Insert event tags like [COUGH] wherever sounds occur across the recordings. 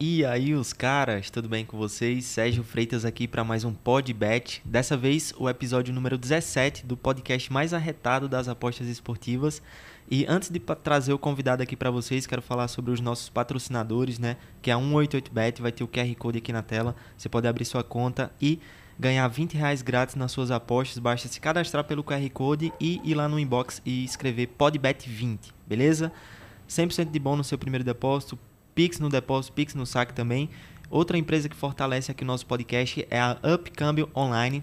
E aí, os caras, tudo bem com vocês? Sérgio Freitas aqui para mais um Podbet. Dessa vez, o episódio número 17 do podcast mais arretado das apostas esportivas. E antes de trazer o convidado aqui para vocês, quero falar sobre os nossos patrocinadores, né? Que é a 188bet, vai ter o QR Code aqui na tela. Você pode abrir sua conta e ganhar 20 reais grátis nas suas apostas. Basta se cadastrar pelo QR Code e ir lá no inbox e escrever Podbet20, beleza? 100% de bom no seu primeiro depósito, Pix no depósito, Pix no saque também. Outra empresa que fortalece aqui o nosso podcast é a Upcâmbio Online.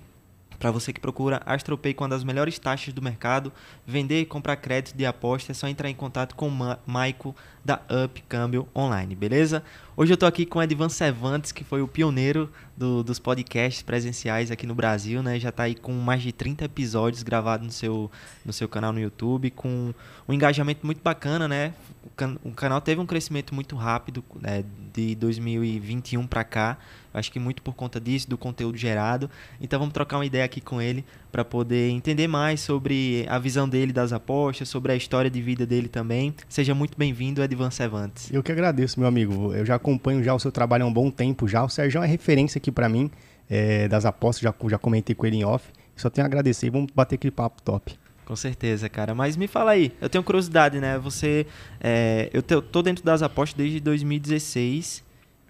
Para você que procura AstroPay com uma das melhores taxas do mercado, vender e comprar crédito de aposta, é só entrar em contato com o Maico da Upcâmbio Online, beleza? Hoje eu estou aqui com Edvan Cervantes, que foi o pioneiro do, dos podcasts presenciais aqui no Brasil, né? Já está aí com mais de 30 episódios gravados no seu, no seu canal no YouTube, com um engajamento muito bacana, né? O, can, o canal teve um crescimento muito rápido né? de 2021 para cá, acho que muito por conta disso, do conteúdo gerado. Então vamos trocar uma ideia aqui com ele para poder entender mais sobre a visão dele das apostas, sobre a história de vida dele também. Seja muito bem-vindo, Edvan Cervantes. Eu que agradeço, meu amigo. Eu já acompanho já o seu trabalho há um bom tempo já. O Sérgio é referência aqui para mim é, das apostas, já, já comentei com ele em off. Só tenho a agradecer e vamos bater aquele papo top. Com certeza, cara. Mas me fala aí, eu tenho curiosidade, né? Você. É, eu tô dentro das apostas desde 2016.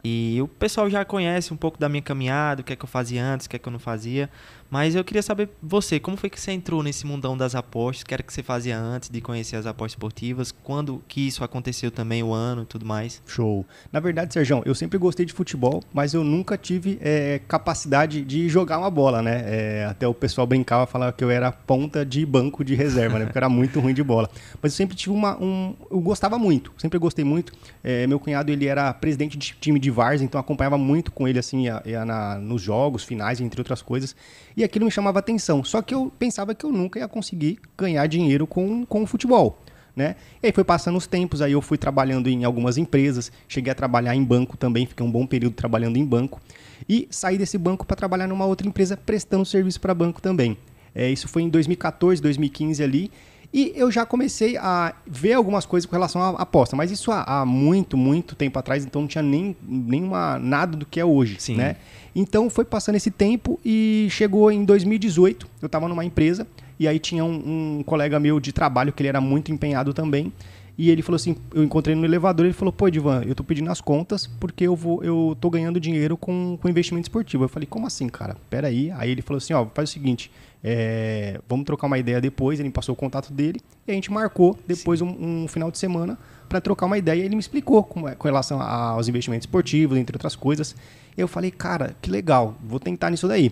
E o pessoal já conhece um pouco da minha caminhada, o que é que eu fazia antes, o que é que eu não fazia. Mas eu queria saber você, como foi que você entrou nesse mundão das apostas? O que era que você fazia antes de conhecer as apostas esportivas? Quando que isso aconteceu também, o ano e tudo mais? Show. Na verdade, Sérgio eu sempre gostei de futebol, mas eu nunca tive é, capacidade de jogar uma bola, né? É, até o pessoal brincava, falava que eu era ponta de banco de reserva, né? Porque era muito ruim de bola. Mas eu sempre tive uma... Um, eu gostava muito, sempre gostei muito. É, meu cunhado, ele era presidente de time de VARS, então acompanhava muito com ele, assim, na, nos jogos, finais, entre outras coisas. E aquilo me chamava atenção. Só que eu pensava que eu nunca ia conseguir ganhar dinheiro com, com o futebol. Né? E aí foi passando os tempos, aí eu fui trabalhando em algumas empresas, cheguei a trabalhar em banco também, fiquei um bom período trabalhando em banco e saí desse banco para trabalhar numa outra empresa prestando serviço para banco também. É, isso foi em 2014, 2015 ali. E eu já comecei a ver algumas coisas com relação à aposta, mas isso há, há, muito, muito tempo atrás, então não tinha nem nenhuma nada do que é hoje, Sim. né? Então foi passando esse tempo e chegou em 2018, eu estava numa empresa e aí tinha um, um colega meu de trabalho que ele era muito empenhado também. E ele falou assim, eu encontrei no elevador, ele falou, pô, Divan, eu tô pedindo as contas porque eu vou, eu tô ganhando dinheiro com, com investimento esportivo. Eu falei, como assim, cara? Pera aí. Aí ele falou assim, ó, faz o seguinte, é, vamos trocar uma ideia depois. Ele me passou o contato dele e a gente marcou depois um, um, final de semana para trocar uma ideia. Ele me explicou com, é, com relação aos investimentos esportivos, entre outras coisas. Eu falei, cara, que legal, vou tentar nisso daí.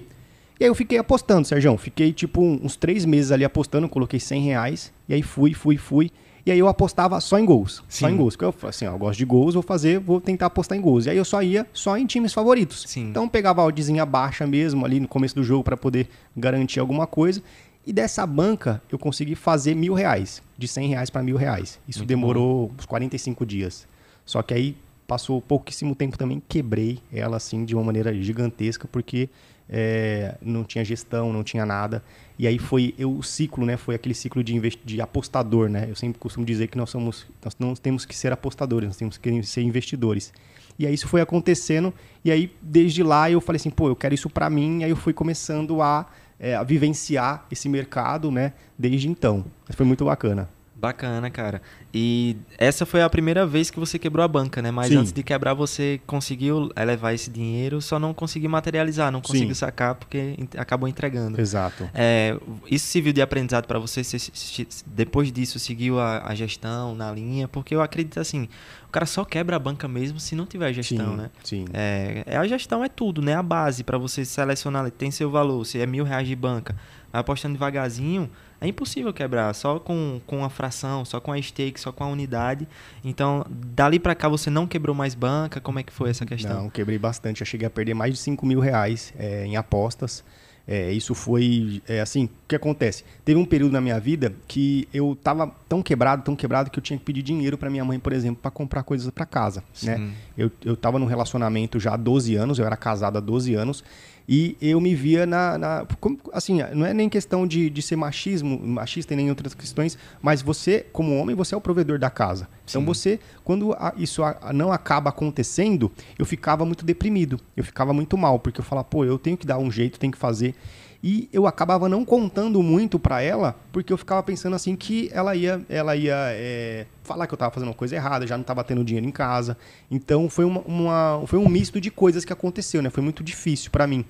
E aí eu fiquei apostando, Sérgio. Fiquei tipo uns três meses ali apostando, coloquei 100 reais. E aí fui, fui, fui. E aí eu apostava só em gols. Sim. Só em gols. Porque eu, assim, ó, eu gosto de gols, vou fazer, vou tentar apostar em gols. E aí eu só ia só em times favoritos. Sim. Então pegava a oddzinha baixa mesmo ali no começo do jogo para poder garantir alguma coisa. E dessa banca eu consegui fazer mil reais. De cem reais para mil reais. Isso Muito demorou bom. uns 45 dias. Só que aí passou pouquíssimo tempo também, quebrei ela assim de uma maneira gigantesca, porque é, não tinha gestão, não tinha nada. E aí foi eu, o ciclo, né? Foi aquele ciclo de, de apostador, né? Eu sempre costumo dizer que nós somos, nós não temos que ser apostadores, nós temos que ser investidores. E aí isso foi acontecendo. E aí desde lá eu falei assim, pô, eu quero isso para mim. E aí eu fui começando a, é, a vivenciar esse mercado, né? Desde então. Mas foi muito bacana. Bacana, cara. E essa foi a primeira vez que você quebrou a banca, né? Mas Sim. antes de quebrar, você conseguiu elevar esse dinheiro, só não conseguiu materializar, não conseguiu sacar porque acabou entregando. Exato. É, isso serviu de aprendizado para você? Depois disso, seguiu a, a, gestão na linha? Porque eu acredito assim, o cara só quebra a banca mesmo se não tiver gestão, Sim. né? Sim. É, é a gestão é tudo, né? A base para você selecionar, tem seu valor, se é mil reais de banca apostando devagarzinho, é impossível quebrar, só com, com a fração, só com a stake, só com a unidade. Então, dali para cá você não quebrou mais banca? Como é que foi essa questão? Não, quebrei bastante. Eu cheguei a perder mais de 5 mil reais é, em apostas. É, isso foi é, assim, o que acontece? Teve um período na minha vida que eu tava tão quebrado, tão quebrado que eu tinha que pedir dinheiro para minha mãe, por exemplo, para comprar coisas para casa, né? Eu, eu tava num relacionamento já há 12 anos, eu era casado há 12 anos, e eu me via na. na como, assim, não é nem questão de, de ser machismo, machista e nem outras questões, mas você, como homem, você é o provedor da casa. Então você, quando a, isso a, a não acaba acontecendo, eu ficava muito deprimido, eu ficava muito mal, porque eu falava, pô, eu tenho que dar um jeito, tenho que fazer e eu acabava não contando muito para ela, porque eu ficava pensando assim que ela ia, ela ia é, falar que eu estava fazendo uma coisa errada, já não estava tendo dinheiro em casa. Então foi, uma, uma, foi um misto de coisas que aconteceu, né? Foi muito difícil para mim.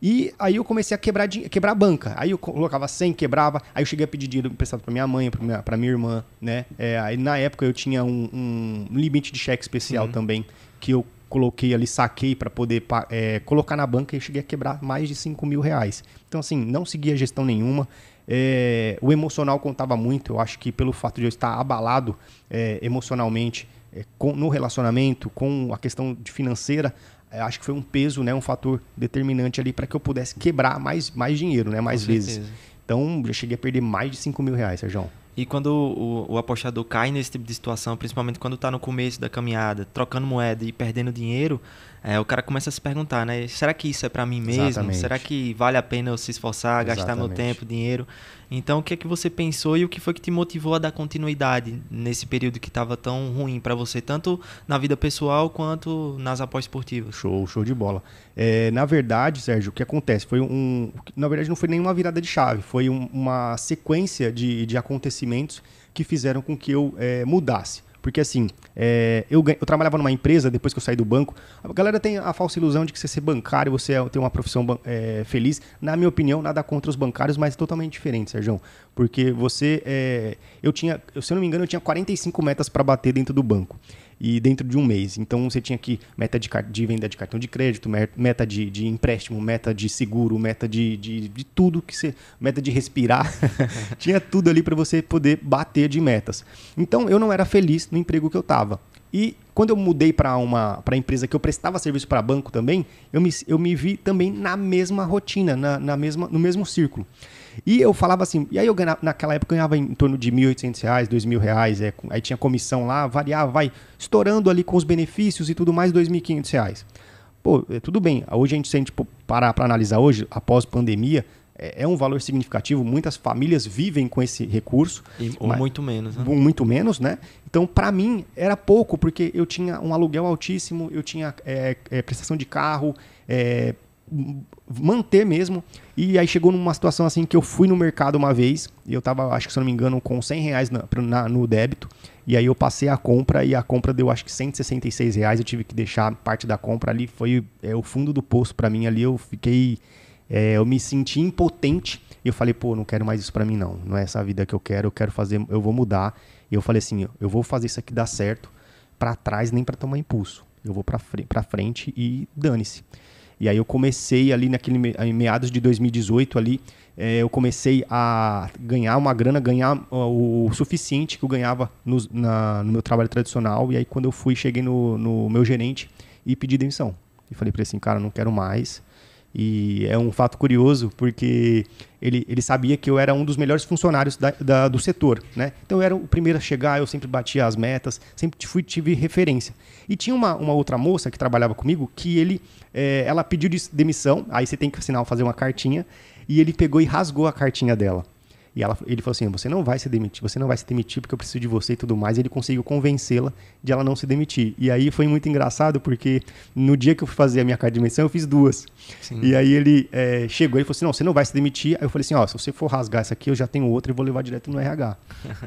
E aí eu comecei a quebrar, quebrar banca. Aí eu colocava 100, quebrava. Aí eu cheguei a pedir dinheiro emprestado para minha mãe, para minha, pra minha irmã, né? É, aí na época eu tinha um, um limite de cheque especial uhum. também, que eu coloquei ali, saquei para poder é, colocar na banca e cheguei a quebrar mais de 5 mil reais. Então, assim, não seguia gestão nenhuma. É, o emocional contava muito. Eu acho que pelo fato de eu estar abalado é, emocionalmente é, com, no relacionamento, com a questão financeira, é, acho que foi um peso, né, um fator determinante ali para que eu pudesse quebrar mais, mais dinheiro, né, mais com vezes. Certeza. Então, já cheguei a perder mais de 5 mil reais, Sérgio. E quando o, o, apostador cai nesse tipo de situação, principalmente quando está no começo da caminhada, trocando moeda e perdendo dinheiro, é, o cara começa a se perguntar, né? Será que isso é para mim mesmo? Exatamente. Será que vale a pena eu se esforçar, Exatamente. gastar meu tempo, dinheiro? Então, o que é que você pensou e o que foi que te motivou a dar continuidade nesse período que estava tão ruim para você, tanto na vida pessoal quanto nas apostas esportivas? Show, show de bola. É, na verdade, Sérgio, o que acontece foi um, na verdade não foi nenhuma virada de chave, foi um, uma sequência de, de acontecimentos que fizeram com que eu é, mudasse. Porque assim, é, eu, eu, trabalhava numa empresa depois que eu saí do banco. A galera tem a falsa ilusão de que você ser bancário, você é, uma profissão é, feliz. Na minha opinião, nada contra os bancários, mas é totalmente diferente, Sérgio. Porque você. É, eu tinha, se eu não me engano, eu tinha 45 metas para bater dentro do banco e dentro de um mês. Então você tinha que meta de, de venda de cartão de crédito, meta de, de empréstimo, meta de seguro, meta de, de, de, tudo que você. meta de respirar. [LAUGHS] tinha tudo ali para você poder bater de metas. Então eu não era feliz no emprego que eu estava. E quando eu mudei para uma pra empresa que eu prestava serviço para banco também, eu me, eu me vi também na mesma rotina, na, na mesma, no mesmo círculo. E eu falava assim, e aí eu ganhava, naquela época ganhava em torno de R$ 1.800, R$ reais, é, aí tinha comissão lá, variava, vai estourando ali com os benefícios e tudo mais, R$ 2.500. Pô, é, tudo bem, hoje a gente, se a gente parar para analisar hoje, após pandemia, é, é, um valor significativo, muitas famílias vivem com esse recurso. E, ou muito menos, né? Muito menos, né? Então, para mim, era pouco, porque eu tinha um aluguel altíssimo, eu tinha é, é, prestação de carro, é, manter mesmo. E aí chegou numa situação assim que eu fui no mercado uma vez, e eu tava, acho que se eu não me engano, com 100 reais na, na, no débito. E aí eu passei a compra e a compra deu acho que 166 reais. Eu tive que deixar parte da compra ali. Foi é, o fundo do poço para mim ali. Eu fiquei. É, eu me senti impotente. E eu falei, pô, não quero mais isso para mim, não. Não é essa vida que eu quero. Eu quero fazer. Eu vou mudar. E eu falei assim: eu vou fazer isso aqui dar certo. para trás, nem para tomar impulso. Eu vou para frente e dane-se. E aí eu comecei ali naquele em meados de 2018 ali, é, eu comecei a ganhar uma grana, ganhar ah, o suficiente que eu ganhava no, na, no meu trabalho tradicional. E aí quando eu fui, cheguei no, no meu gerente e pedi demissão. E falei para ele assim, cara, não quero mais. E é um fato curioso, porque ele, ele sabia que eu era um dos melhores funcionários da, da, do setor. Né? Então eu era o primeiro a chegar, eu sempre batia as metas, sempre fui, tive referência. E tinha uma, uma outra moça que trabalhava comigo que ele, é, ela pediu demissão, aí você tem que assinar, fazer uma cartinha, e ele pegou e rasgou a cartinha dela. E ela, ele falou assim: você não vai se demitir, você não vai se demitir porque eu preciso de você e tudo mais. E ele conseguiu convencê-la de ela não se demitir. E aí foi muito engraçado porque no dia que eu fui fazer a minha carta de demissão, eu fiz duas. Sim. E aí ele é, chegou e falou assim: não, você não vai se demitir. Aí eu falei assim: ó, se você for rasgar essa aqui, eu já tenho outra e vou levar direto no RH.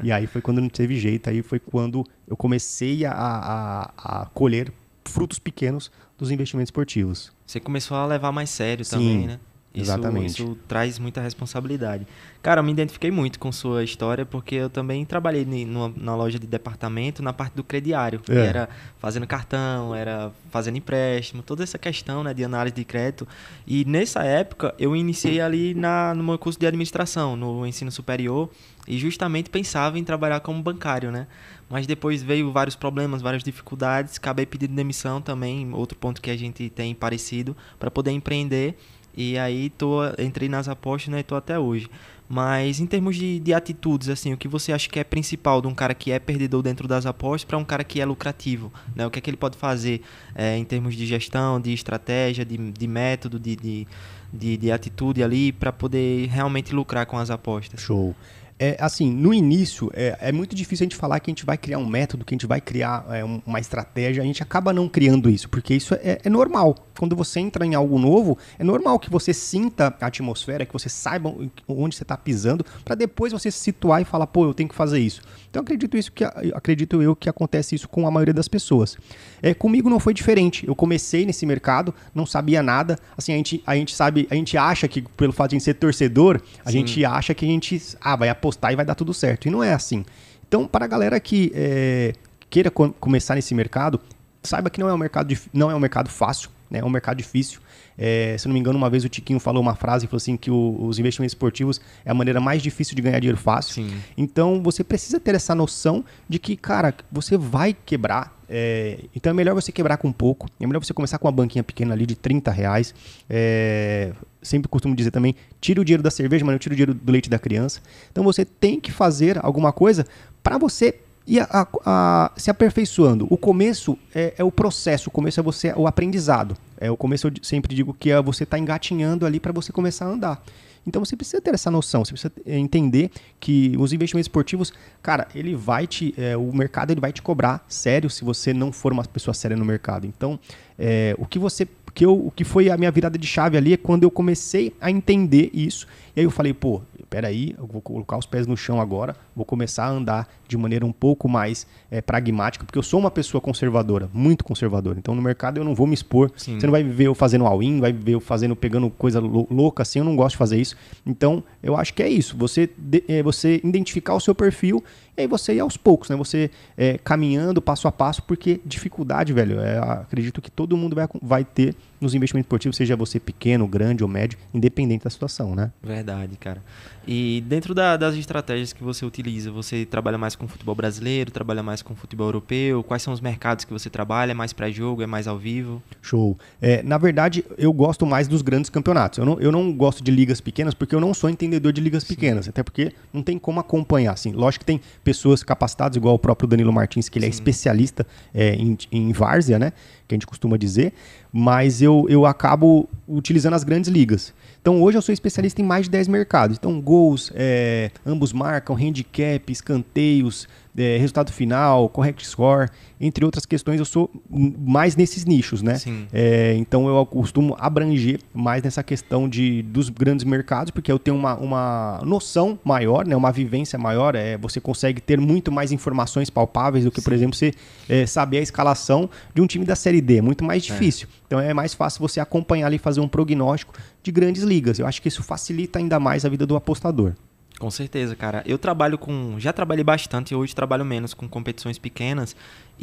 [LAUGHS] e aí foi quando não teve jeito, aí foi quando eu comecei a, a, a colher frutos pequenos dos investimentos esportivos. Você começou a levar mais sério Sim. também, né? Exatamente. Isso traz muita responsabilidade. Cara, eu me identifiquei muito com sua história, porque eu também trabalhei numa, loja de departamento na parte do crediário. É. Era fazendo cartão, era fazendo empréstimo, toda essa questão né, de análise de crédito. E nessa época, eu iniciei ali na, no meu curso de administração, no ensino superior, e justamente pensava em trabalhar como bancário, né? Mas depois veio vários problemas, várias dificuldades, acabei pedindo demissão também, outro ponto que a gente tem parecido, para poder empreender e aí tô, entrei nas apostas né, e tô até hoje. Mas em termos de, de atitudes, assim, o que você acha que é principal de um cara que é perdedor dentro das apostas para um cara que é lucrativo? Né? O que é que ele pode fazer é, em termos de gestão, de estratégia, de, de método, de, de, de, de atitude ali para poder realmente lucrar com as apostas? Show. É, assim, no início, é, é, muito difícil a gente falar que a gente vai criar um método, que a gente vai criar é, uma estratégia. A gente acaba não criando isso, porque isso é, é, normal. Quando você entra em algo novo, é normal que você sinta a atmosfera, que você saiba onde você está pisando, para depois você se situar e falar, pô, eu tenho que fazer isso. Então acredito isso que acredito eu que acontece isso com a maioria das pessoas. É, comigo não foi diferente. Eu comecei nesse mercado, não sabia nada. Assim, a gente, a gente sabe, a gente acha que pelo fato de ser torcedor, a Sim. gente acha que a gente ah, vai apostar e vai dar tudo certo. E não é assim. Então, para a galera que é, queira começar nesse mercado, saiba que não é um mercado, não é um mercado fácil, né? é um mercado difícil. É, se não me engano, uma vez o Tiquinho falou uma frase, falou assim que o, os investimentos esportivos é a maneira mais difícil de ganhar dinheiro fácil. Sim. Então você precisa ter essa noção de que, cara, você vai quebrar. É, então é melhor você quebrar com pouco. É melhor você começar com uma banquinha pequena ali de 30 reais. É, sempre costumo dizer também, tira o dinheiro da cerveja, mas não tira o dinheiro do leite da criança. Então você tem que fazer alguma coisa para você e a, a, a, se aperfeiçoando. O começo é, é, o processo, o começo é você o aprendizado. É o começo eu sempre digo que é você está engatinhando ali para você começar a andar. Então você precisa ter essa noção, você precisa eh, entender que os investimentos esportivos, cara, ele vai te, é, o mercado ele vai te cobrar sério se você não for uma pessoa séria no mercado. Então, é, o que você que eu, o que foi a minha virada de chave ali é quando eu comecei a entender isso. E aí eu falei, pô, espera aí, eu vou colocar os pés no chão agora, vou começar a andar de maneira um pouco mais é, pragmática, porque eu sou uma pessoa conservadora, muito conservadora. Então no mercado eu não vou me expor. Sim. Você não vai ver eu fazendo all-in, vai ver eu fazendo pegando coisa louca assim, eu não gosto de fazer isso. Então eu acho que é isso, você é, você identificar o seu perfil e aí você ir aos poucos, né? Você é, caminhando passo a passo, porque dificuldade, velho, é, acredito que todo mundo vai, vai ter nos investimentos esportivos, seja você pequeno, grande ou médio, independente da situação, né? Verdade, cara. E dentro da, das estratégias que você utiliza, você trabalha mais com futebol brasileiro, trabalha mais com futebol europeu? Quais são os mercados que você trabalha? É mais pré-jogo, é mais ao vivo? Show. É, na verdade, eu gosto mais dos grandes campeonatos. Eu não, eu não gosto de ligas pequenas porque eu não sou entendedor de ligas Sim. pequenas, até porque não tem como acompanhar. Assim, lógico que tem pessoas capacitadas, igual o próprio Danilo Martins, que ele é Sim. é especialista é, em, em várzea, né? Que a gente costuma dizer. Mas eu, eu acabo utilizando as grandes ligas. Então hoje eu sou especialista em mais de 10 mercados. Então, gols, é, ambos marcam, handicap, escanteios, é, resultado final, correct score, entre outras questões, eu sou mais nesses nichos, né? É, então eu costumo abranger mais nessa questão de, dos grandes mercados, porque eu tenho uma, uma noção maior, né? uma vivência maior, é, você consegue ter muito mais informações palpáveis do que, Sim. por exemplo, você é, saber a escalação de um time da Série D, é muito mais é. difícil. Então é mais fácil você acompanhar ali e fazer um prognóstico de grandes ligas. Eu acho que isso facilita ainda mais a vida do apostador. Com certeza, cara. Eu trabalho com. Já trabalhei bastante e hoje trabalho menos com competições pequenas,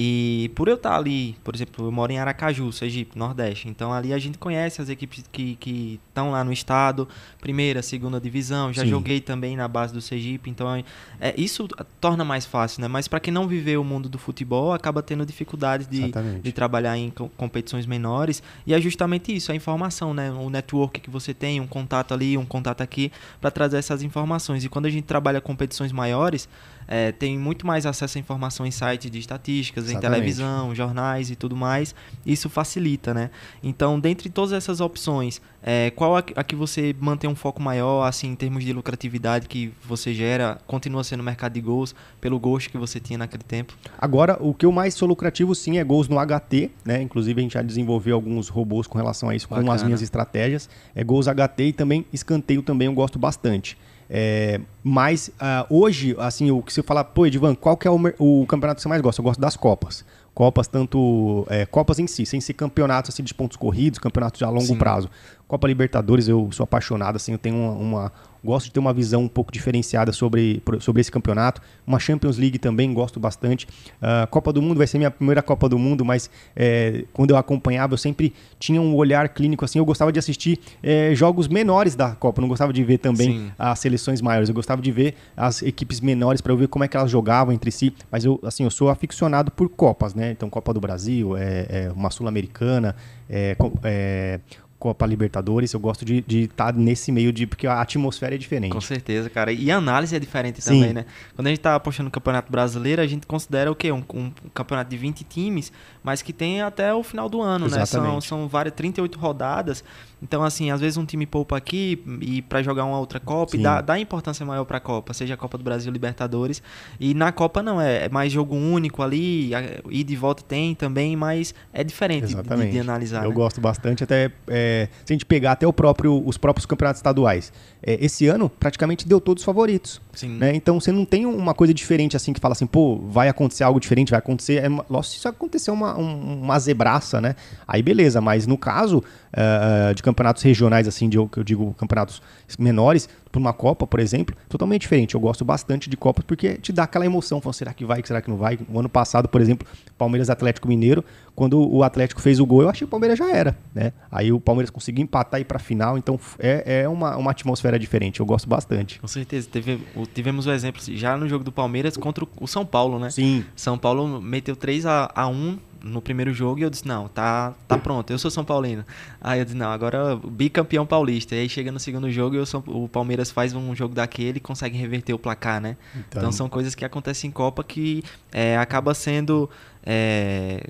e por eu estar tá ali, por exemplo, eu moro em Aracaju, Sergipe, Nordeste, então ali a gente conhece as equipes que estão lá no estado, primeira, segunda divisão, já Sim. joguei também na base do Sergipe, então é, é isso torna mais fácil, né? Mas para quem não viveu o mundo do futebol, acaba tendo dificuldades de, de trabalhar em competições menores, e é justamente isso, a informação, né? O network que você tem, um contato ali, um contato aqui, para trazer essas informações. E quando a gente trabalha competições maiores, é, tem muito mais acesso à informação em sites de estatísticas, em televisão, jornais e tudo mais, isso facilita, né? Então, dentre todas essas opções, é, qual a, a, que você mantém um foco maior, assim, em termos de lucratividade que você gera? Continua sendo mercado de gols, pelo gosto que você tinha naquele tempo? Agora, o que eu mais sou lucrativo, sim, é gols no HT, né? Inclusive, a gente já desenvolveu alguns robôs com relação a isso, Bacana. com as minhas estratégias. É gols HT e também escanteio também eu gosto bastante. É, mas uh, hoje, assim, o que se fala, pô, Edivan, qual que é o, o, campeonato que você mais gosta? Eu gosto das Copas. Copas, tanto. É, copas em si, sem ser campeonatos assim, de pontos corridos, campeonatos a longo Sim. prazo. Copa Libertadores, eu sou apaixonado, assim, eu tenho uma, uma, gosto de ter uma visão um pouco diferenciada sobre, sobre esse campeonato. Uma Champions League também gosto bastante. Uh, Copa do Mundo vai ser minha primeira Copa do Mundo, mas é, quando eu acompanhava, eu sempre tinha um olhar clínico assim. Eu gostava de assistir é, jogos menores da Copa, eu não gostava de ver também Sim. as seleções maiores. Eu gostava de ver as equipes menores para ver como é que elas jogavam entre si. Mas eu, assim, eu sou aficionado por Copas, né? Então, Copa do Brasil, é, é uma Sul-Americana, é, é Copa Libertadores, eu gosto de estar tá nesse meio de. Porque a atmosfera é diferente. Com certeza, cara. E a análise é diferente Sim. também, né? Quando a gente tá apostando no Campeonato Brasileiro, a gente considera o quê? Um, um campeonato de 20 times, mas que tem até o final do ano, Exatamente. né? São, são várias 38 rodadas. Então, assim, às vezes um time poupa aqui e para jogar uma outra Copa e dá, dá importância maior para a Copa, seja a Copa do Brasil, Libertadores. E na Copa não, é, é mais jogo único ali, ir de volta tem também, mas é diferente de, de, analisar. Eu né? gosto bastante, até é, se a gente pegar até o próprio, os próprios campeonatos estaduais. É, esse ano praticamente deu todos os favoritos. Né? Então você não tem uma coisa diferente assim que fala assim, pô, vai acontecer algo diferente, vai acontecer. É, nossa, se isso acontecer uma, um, uma zebraça, né? Aí beleza, mas no caso, uh, de campeonatos regionais, assim, de, eu digo campeonatos menores, por uma Copa, por exemplo, totalmente diferente. Eu gosto bastante de Copas porque te dá aquela emoção, falando, será que vai, será que não vai? O ano passado, por exemplo, Palmeiras Atlético Mineiro, quando o Atlético fez o gol, eu achei que o Palmeiras já era, né? Aí o Palmeiras conseguiu empatar e ir para a final, então é, é uma, uma atmosfera diferente, eu gosto bastante. Com certeza, Teve, tivemos o exemplo já no jogo do Palmeiras contra o São Paulo, né? Sim. São Paulo meteu 3 a, a 1 no primeiro jogo e eu disse, não, tá, tá pronto, eu sou São Paulino. Aí eu disse, não, agora bicampeão paulista. E aí chega no segundo jogo e São, o Palmeiras faz um jogo daquele e consegue reverter o placar, né? Então, então são coisas que acontecem em Copa que é, acaba sendo... É,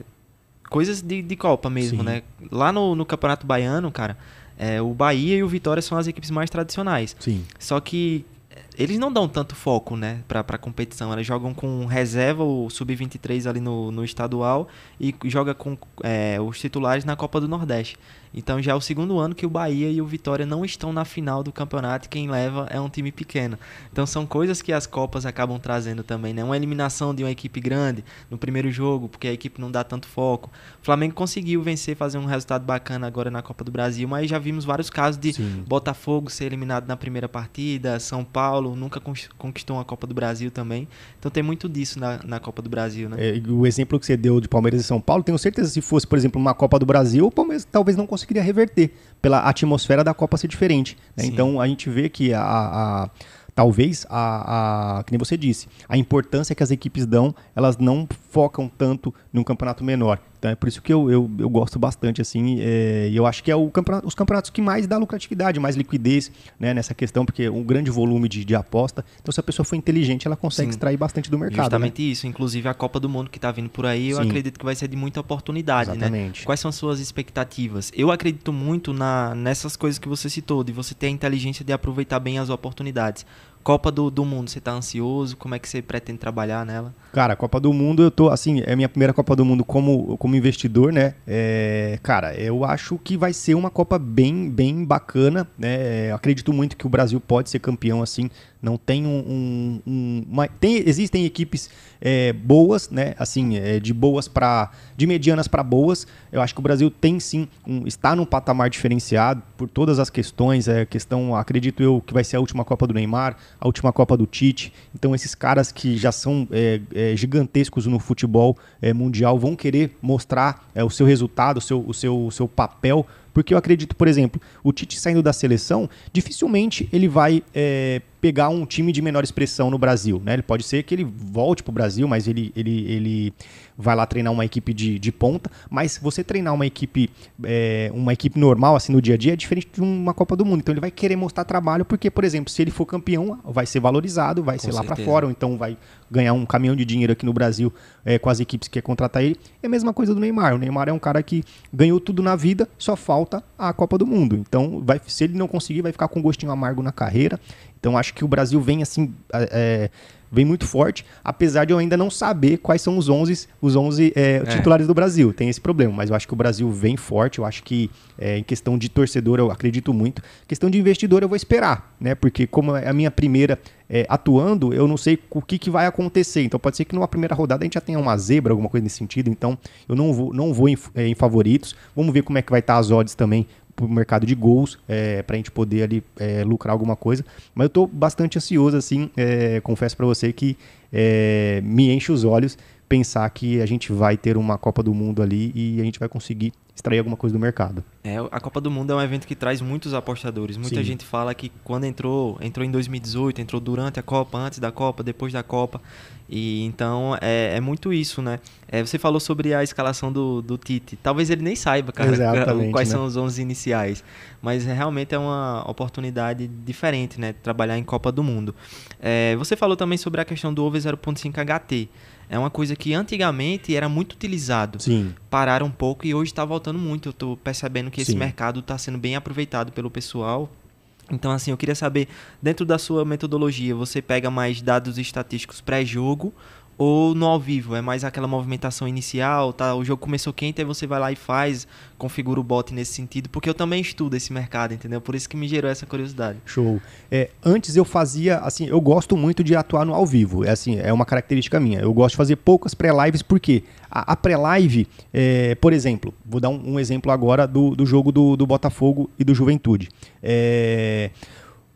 coisas de, de Copa mesmo, Sim. né? Lá no, no Campeonato Baiano, cara... É, o Bahia e o Vitória são as equipes mais tradicionais. Sim. Só que eles não dão tanto foco, né, pra, pra competição. Eles jogam com reserva, o Sub-23 ali no, no estadual, e joga com é, os titulares na Copa do Nordeste. Então já é o segundo ano que o Bahia e o Vitória não estão na final do campeonato, e quem leva é um time pequeno. Então são coisas que as Copas acabam trazendo também, né? Uma eliminação de uma equipe grande no primeiro jogo, porque a equipe não dá tanto foco. O Flamengo conseguiu vencer, fazer um resultado bacana agora na Copa do Brasil, mas já vimos vários casos de Sim. Botafogo ser eliminado na primeira partida, São Paulo nunca conquistou uma Copa do Brasil também. Então tem muito disso na, na Copa do Brasil, né? É, o exemplo que você deu de Palmeiras e São Paulo, tenho certeza se fosse, por exemplo, uma Copa do Brasil, o Palmeiras talvez não conseguisse conseguiria reverter pela atmosfera da Copa ser diferente. Né? Então a gente vê que a, a talvez a, a que nem você disse a importância que as equipes dão elas não focam tanto num campeonato menor então, é Por isso que eu, eu, eu gosto bastante, assim, é, eu acho que é campeonato, os campeonatos que mais dá lucratividade, mais liquidez né, nessa questão, porque um grande volume de, de aposta. Então, se a pessoa for inteligente, ela consegue Sim. extrair bastante do mercado. Justamente né? isso. Inclusive, a Copa do Mundo que está vindo por aí, eu Sim. acredito que vai ser de muita oportunidade, né? Exatamente. né? Quais são as suas expectativas? Eu acredito muito na, nessas coisas que você citou, de você ter a inteligência de aproveitar bem as oportunidades. Copa do, do Mundo, você está ansioso? Como é que você pretende trabalhar nela? Cara, Copa do Mundo, eu tô assim, é minha primeira Copa do Mundo como, como investidor, né? É, cara, eu acho que vai ser uma Copa bem, bem bacana, né? É, acredito muito que o Brasil pode ser campeão, assim, não tem um. um, um uma, tem, existem equipes é, boas, né? Assim, é, de boas para. de medianas para boas. Eu acho que o Brasil tem sim, um, está num patamar diferenciado por todas as questões. É questão, acredito eu, que vai ser a última Copa do Neymar, a última Copa do Tite. Então, esses caras que já são é, é gigantescos no futebol é, mundial vão querer mostrar é, o seu resultado, o seu, o seu, o seu papel porque eu acredito, por exemplo, o Tite saindo da seleção, dificilmente ele vai é, pegar um time de menor expressão no Brasil. Né? Ele pode ser que ele volte para o Brasil, mas ele, ele, ele vai lá treinar uma equipe de, de ponta, mas você treinar uma equipe, é, uma equipe normal, assim, no dia a dia, é diferente de uma Copa do Mundo. Então ele vai querer mostrar trabalho, porque, por exemplo, se ele for campeão, vai ser valorizado, vai Com ser certeza. lá para fora, ou então vai ganhar um caminhão de dinheiro aqui no Brasil é, com as equipes que quer contratar ele. É a mesma coisa do Neymar. O Neymar é um cara que ganhou tudo na vida, só falta a Copa do Mundo. Então, vai, se ele não conseguir, vai ficar com um gostinho amargo na carreira. Então acho que o Brasil vem assim, é, vem muito forte, apesar de eu ainda não saber quais são os 11, os 11 é, é, titulares do Brasil. Tem esse problema, mas eu acho que o Brasil vem forte. Eu acho que é, em questão de torcedor eu acredito muito. Questão de investidor eu vou esperar, né? Porque como é a minha primeira é, atuando, eu não sei o que, que vai acontecer. Então pode ser que numa primeira rodada a gente já tenha uma zebra, alguma coisa nesse sentido. Então eu não vou, não vou em, em favoritos. Vamos ver como é que vai estar as odds também o mercado de gols, é, para a gente poder ali é, lucrar alguma coisa. Mas eu estou bastante ansioso, assim, é, confesso para você que é, me enche os olhos pensar que a gente vai ter uma Copa do Mundo ali e a gente vai conseguir extrair alguma coisa do mercado. É, a Copa do Mundo é um evento que traz muitos apostadores. Muita Sim. gente fala que quando entrou, entrou em 2018, entrou durante a Copa, antes da Copa, depois da Copa. E então é, é muito isso, né? É, você falou sobre a escalação do, do Tite. Talvez ele nem saiba, cara, [LAUGHS] quais né? são os 11 iniciais. Mas é, realmente é uma oportunidade diferente, né? Trabalhar em Copa do Mundo. É, você falou também sobre a questão do over 0.5 HT. É uma coisa que antigamente era muito utilizado. Sim. Pararam um pouco e hoje está voltando muito. Eu estou percebendo que esse mercado está sendo bem aproveitado pelo pessoal. Então, assim, eu queria saber, dentro da sua metodologia, você pega mais dados estatísticos pré-jogo ou no ao vivo, é mais aquela movimentação inicial, tá? O jogo começou quente, aí você vai lá e faz, configura o bot nesse sentido, porque eu também estudo esse mercado, entendeu? Por isso que me gerou essa curiosidade. Show. É, antes eu fazia, assim, eu gosto muito de atuar no ao vivo, é assim, é uma característica minha. Eu gosto de fazer poucas pré-lives, porque a, a pré-live, é, por exemplo, vou dar um, um, exemplo agora do, do jogo do, do Botafogo e do Juventude. É,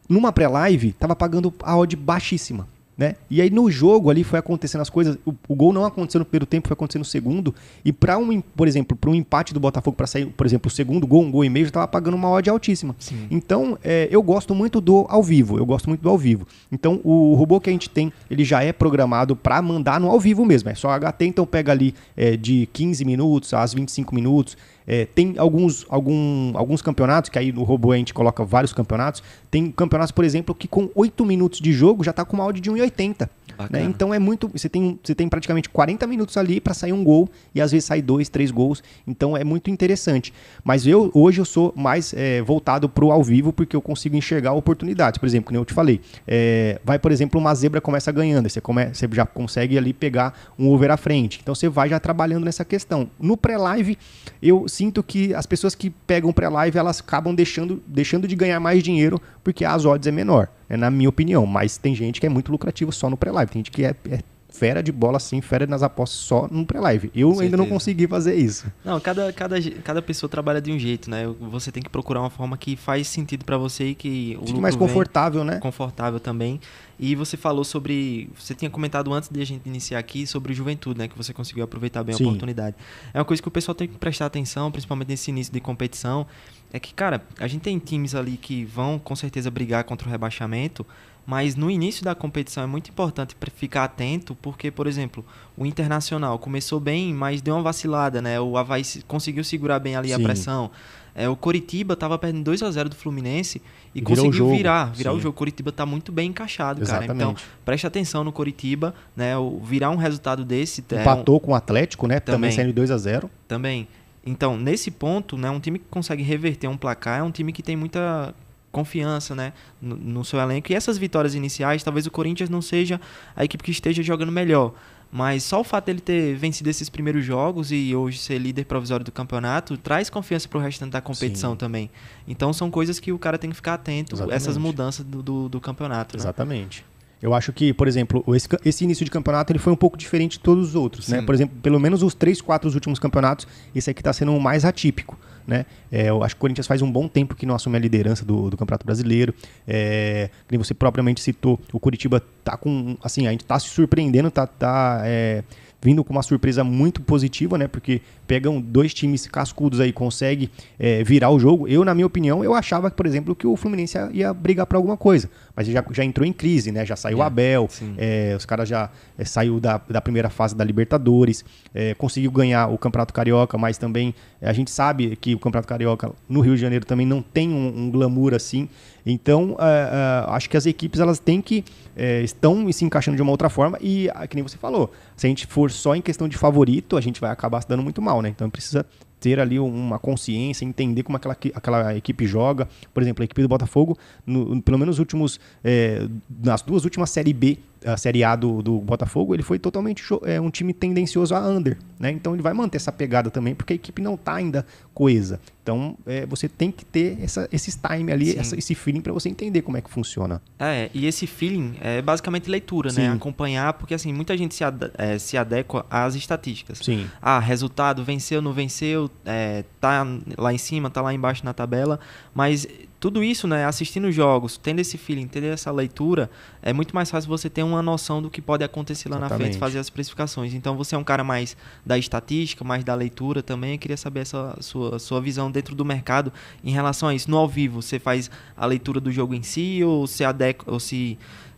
numa pré-live, tava pagando a odd baixíssima né? E aí no jogo ali foi acontecendo as coisas. O, o gol não aconteceu no primeiro tempo, foi acontecendo no segundo. E para um, por exemplo, para um empate do Botafogo para sair, por exemplo, o segundo gol, um gol e meio, já estava pagando uma odd altíssima. Sim. Então é, eu gosto muito do ao vivo. Eu gosto muito do ao vivo. Então o robô que a gente tem, ele já é programado para mandar no ao vivo mesmo. É só HT, então pega ali é, de 15 minutos às 25 minutos. É, tem alguns, algum, alguns campeonatos, que aí no robô a gente coloca vários campeonatos. Tem campeonatos, por exemplo, que com 8 minutos de jogo já está com uma áudio de 1,80. Né? Então é muito. Você tem, você tem praticamente 40 minutos ali para sair um gol e às vezes sai dois, três gols. Então é muito interessante. Mas eu hoje eu sou mais é, voltado para o ao vivo porque eu consigo enxergar oportunidades. Por exemplo, como eu te falei, é, vai por exemplo uma zebra começa ganhando, você, come, você já consegue ali pegar um over à frente. Então você vai já trabalhando nessa questão. No pré-live eu sinto que as pessoas que pegam pré-live elas acabam deixando, deixando de ganhar mais dinheiro porque as odds é menor é na minha opinião. Mas tem gente que é muito lucrativo só no pré-live. Tem gente que é, é fera de bola assim, fera nas apostas só no pré-live. Eu Com ainda certeza. não consegui fazer isso. Não, cada, cada, cada pessoa trabalha de um jeito, né? Você tem que procurar uma forma que faz sentido para você e que o Fique mais confortável, né? Confortável também. E você falou sobre, você tinha comentado antes de a gente iniciar aqui sobre juventude, né, que você conseguiu aproveitar bem Sim. a oportunidade. É uma coisa que o pessoal tem que prestar atenção, principalmente nesse início de competição, é que, cara, a gente tem times ali que vão com certeza brigar contra o rebaixamento, mas no início da competição é muito importante ficar atento, porque, por exemplo, o Internacional começou bem, mas deu uma vacilada, né? O Havaí conseguiu segurar bem ali Sim. a pressão. É, o Coritiba estava perdendo 2 a 0 do Fluminense e Virou conseguiu virar, virar Sim. o jogo. O Coritiba está muito bem encaixado, Exatamente. cara. Então, preste atenção no Coritiba, né? O, virar um resultado desse, empatou é um... com o Atlético, né? Também, Também saindo 2 a 0. Também. Então, nesse ponto, né, um time que consegue reverter um placar é um time que tem muita confiança né, no, no, seu elenco. E essas vitórias iniciais, talvez o Corinthians não seja a equipe que esteja jogando melhor. Mas só o fato dele ter vencido esses primeiros jogos e hoje ser líder provisório do campeonato traz confiança para o restante da competição Sim. também. Então são coisas que o cara tem que ficar atento, Exatamente. essas mudanças do, do, do campeonato. Né? Exatamente. Né? Eu acho que, por exemplo, esse, esse, início de campeonato ele foi um pouco diferente de todos os outros. Né? Por exemplo, pelo menos os três, quatro últimos campeonatos, esse aqui está sendo o mais atípico. Né? É, eu acho que o Corinthians faz um bom tempo que não assume a liderança do, do Campeonato Brasileiro. É, como você propriamente citou, o Curitiba tá com. Assim, a gente está se surpreendendo, está tá é, vindo com uma surpresa muito positiva, né? Porque pegam dois times cascudos aí, consegue é, virar o jogo. Eu, na minha opinião, eu achava, por exemplo, que o Fluminense ia brigar para alguma coisa mas já, já entrou em crise, né? Já saiu o é, Abel, é, os caras já é, saiu da, da primeira fase da Libertadores, é, conseguiu ganhar o Campeonato Carioca, mas também é, a gente sabe que o Campeonato Carioca no Rio de Janeiro também não tem um, um glamour assim. Então, acho que as equipes elas têm que estão se encaixando de uma outra forma e, que nem você falou, se a gente for só em questão de favorito, a gente vai acabar se dando muito mal, né? Então precisa ter ali uma consciência, entender como aquela, aquela equipe joga. Por exemplo, a equipe do Botafogo, no, pelo menos últimos, é, nas duas últimas Série B a Série A do, do Botafogo, ele foi totalmente é, um time tendencioso a under. Né? Então ele vai manter essa pegada também, porque a equipe não está ainda coesa. Então é, você tem que ter essa, esses time ali, essa, esse feeling para você entender como é que funciona. É, e esse feeling é basicamente leitura, né? Sim. né? Acompanhar, porque assim, muita gente se, ad, é, se adequa às estatísticas. Sim. Ah, resultado, venceu, não venceu, é, tá lá em cima, tá lá embaixo na tabela, mas tudo isso, né, assistindo jogos, tendo esse feeling, tendo essa leitura, é muito mais fácil você ter uma noção do que pode acontecer lá Exatamente. na frente, fazer as precificações. Então você é um cara mais da estatística, mais da leitura também. Eu queria saber essa sua, sua visão dentro do mercado em relação a isso. No ao vivo, você faz a leitura do jogo em si ou se adequa ou se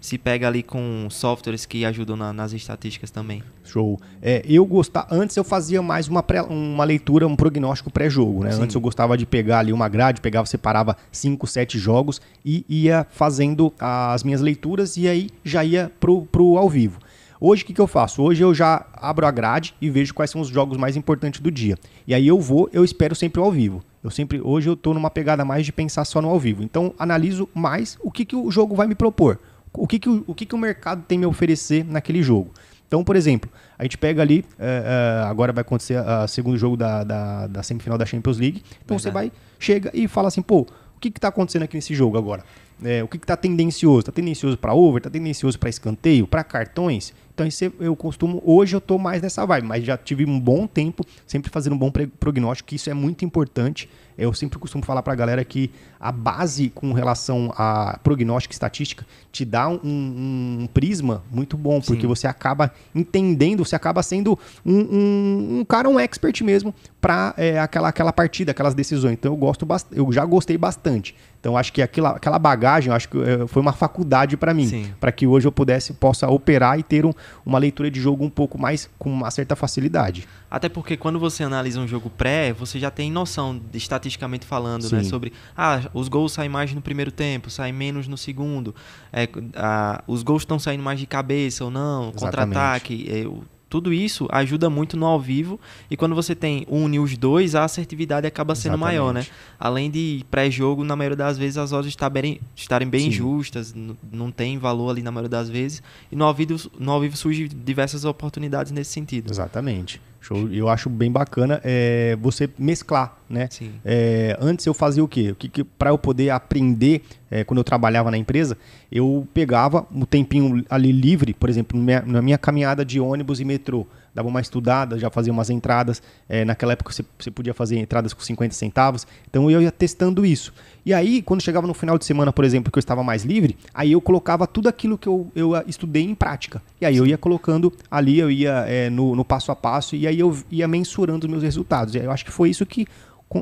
se pega ali com softwares que ajudam na, nas estatísticas também. Show. É, eu gostava. Antes eu fazia mais uma, pré, uma leitura, um prognóstico pré-jogo, né? Sim. Antes eu gostava de pegar ali uma grade, pegava, separava 5, 7 jogos e ia fazendo as minhas leituras e aí já ia pro, pro ao vivo. Hoje o que, que eu faço? Hoje eu já abro a grade e vejo quais são os jogos mais importantes do dia. E aí eu vou, eu espero sempre o ao vivo. Eu sempre, hoje eu tô numa pegada mais de pensar só no ao vivo. Então analiso mais o que, que o jogo vai me propor o que, que, o, o, que, que o mercado tem me oferecer naquele jogo. Então, por exemplo, a gente pega ali, é, é, agora vai acontecer o segundo jogo da, da, da, semifinal da Champions League. Então Verdade. você vai, chega e fala assim, pô, o que está acontecendo aqui nesse jogo agora? É, o que está tendencioso? Está tendencioso para over? Está tendencioso para escanteio? Para cartões? Então esse, é, eu costumo, hoje eu estou mais nessa vibe, mas já tive um bom tempo sempre fazendo um bom prognóstico, que isso é muito importante eu sempre costumo falar para a galera que a base com relação a prognóstico e estatística te dá um, um, um prisma muito bom, porque Sim. você acaba entendendo, você acaba sendo um, um, um cara, um expert mesmo, para é, aquela, aquela partida, aquelas decisões. Então eu gosto eu já gostei bastante. Então acho que aquela aquela bagagem, acho que é, foi uma faculdade para mim, para que hoje eu pudesse possa operar e ter um, uma leitura de jogo um pouco mais com uma certa facilidade. Até porque quando você analisa um jogo pré, você já tem noção estatisticamente falando, né, sobre ah, os gols saem mais no primeiro tempo, saem menos no segundo, é, ah, os gols estão saindo mais de cabeça ou não, contra-ataque, é, tudo isso ajuda muito no ao vivo e quando você tem une os dois, a assertividade acaba sendo Exatamente. maior, né? Além de pré-jogo, na maioria das vezes as odds estarem, estarem bem Sim. justas, não tem valor ali na maioria das vezes. E no ao vivo, no ao vivo surgem diversas oportunidades nesse sentido. Exatamente. Show. Eu acho bem bacana é, você mesclar, né? É, antes eu fazia o quê? O que, que para eu poder aprender é, quando eu trabalhava na empresa, eu pegava um tempinho ali livre, por exemplo, na minha, na minha caminhada de ônibus e metrô dava uma estudada, já fazia umas entradas. É, naquela época você, você podia fazer entradas com 50 centavos. Então eu ia testando isso. E aí, quando chegava no final de semana, por exemplo, que eu estava mais livre, aí eu colocava tudo aquilo que eu, eu ah, estudei em prática. E aí eu ia colocando ali, eu ia é, no, no passo a passo, e aí eu ia mensurando os meus resultados. E eu acho que foi isso que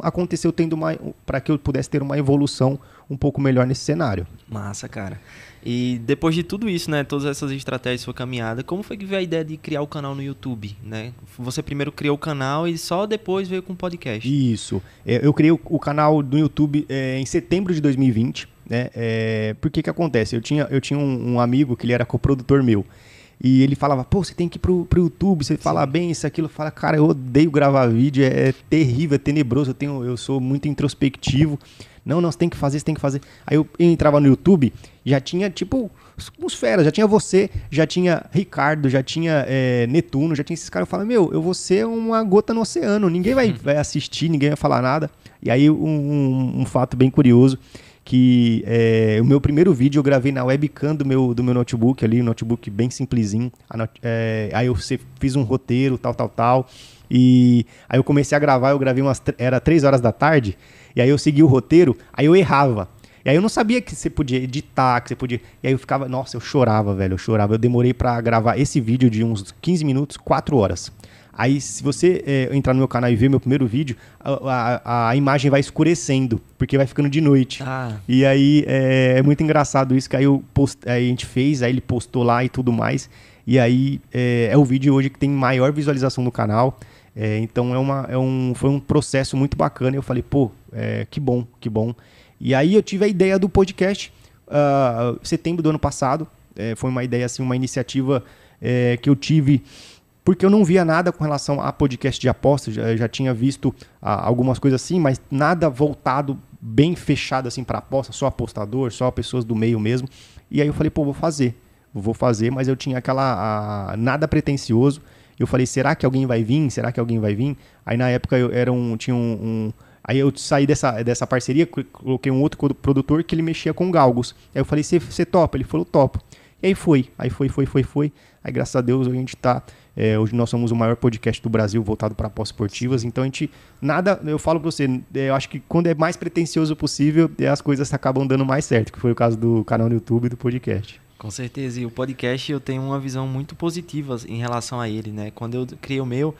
aconteceu tendo uma para que eu pudesse ter uma evolução um pouco melhor nesse cenário. Massa, cara. E depois de tudo isso, né, todas essas estratégias, sua caminhada, como foi que veio a ideia de criar o canal no YouTube, né? Você primeiro criou o canal e só depois veio com o podcast. Isso. É, eu criei o, canal do YouTube é, em setembro de 2020, né? É, porque que acontece? Eu tinha, eu tinha um, um amigo que ele era coprodutor meu. E ele falava, pô, você tem que ir pro, pro YouTube, você fala bem, isso, aquilo. Fala, cara, eu odeio gravar vídeo, é, é, terrível, é tenebroso, eu, tenho, eu sou muito introspectivo. Não, não, você tem que fazer, você tem que fazer. Aí eu, eu entrava no YouTube, já tinha, tipo, uns feras, já tinha você, já tinha Ricardo, já tinha é, Netuno, já tinha esses caras. Eu falava, meu, eu vou ser uma gota no oceano, ninguém vai, uhum. vai assistir, ninguém vai falar nada. E aí um, um, um fato bem curioso que é, o meu primeiro vídeo eu gravei na webcam do meu, do meu notebook ali, um notebook bem simplesinho. Not, é, aí eu fiz um roteiro, tal, tal, tal. E aí eu comecei a gravar, eu gravei umas. Era três horas da tarde, e aí eu segui o roteiro, aí eu errava. E aí eu não sabia que você podia editar, que você podia. E aí eu ficava, nossa, eu chorava, velho, eu chorava. Eu demorei para gravar esse vídeo de uns 15 minutos, 4 horas. Aí, se você é, entrar no meu canal e ver meu primeiro vídeo, a, a, a imagem vai escurecendo, porque vai ficando de noite. Ah. E aí é, é, muito engraçado isso que aí, eu post, aí a gente fez, aí ele postou lá e tudo mais. E aí é, é o vídeo hoje que tem maior visualização no canal. então é uma, é um, foi um processo muito bacana. Eu falei, pô, que bom, que bom. E aí eu tive a ideia do podcast uh, setembro do ano passado. foi uma ideia, assim, uma iniciativa que eu tive porque eu não via nada com relação a podcast de apostas, já, já tinha visto ah, algumas coisas assim, mas nada voltado bem fechado assim para aposta, só apostador, só pessoas do meio mesmo. E aí eu falei, pô, vou fazer. Vou fazer, mas eu tinha aquela ah, nada pretensioso. Eu falei, será que alguém vai vir? Será que alguém vai vir? Aí na época eu era um tinha um, um Aí eu saí dessa, dessa parceria, coloquei um outro produtor que ele mexia com galgos. Aí eu falei, você topa? Ele falou, topo. E aí foi, aí foi, foi, foi, foi. Aí graças a Deus a gente tá é, hoje nós somos o maior podcast do Brasil voltado para apostas esportivas. Então a gente. Nada, eu falo para você, é, eu acho que quando é mais pretencioso possível, é, as coisas acabam dando mais certo, que foi o caso do canal no YouTube e do podcast. Com certeza. E o podcast eu tenho uma visão muito positiva em relação a ele, né? Quando eu criei o meu.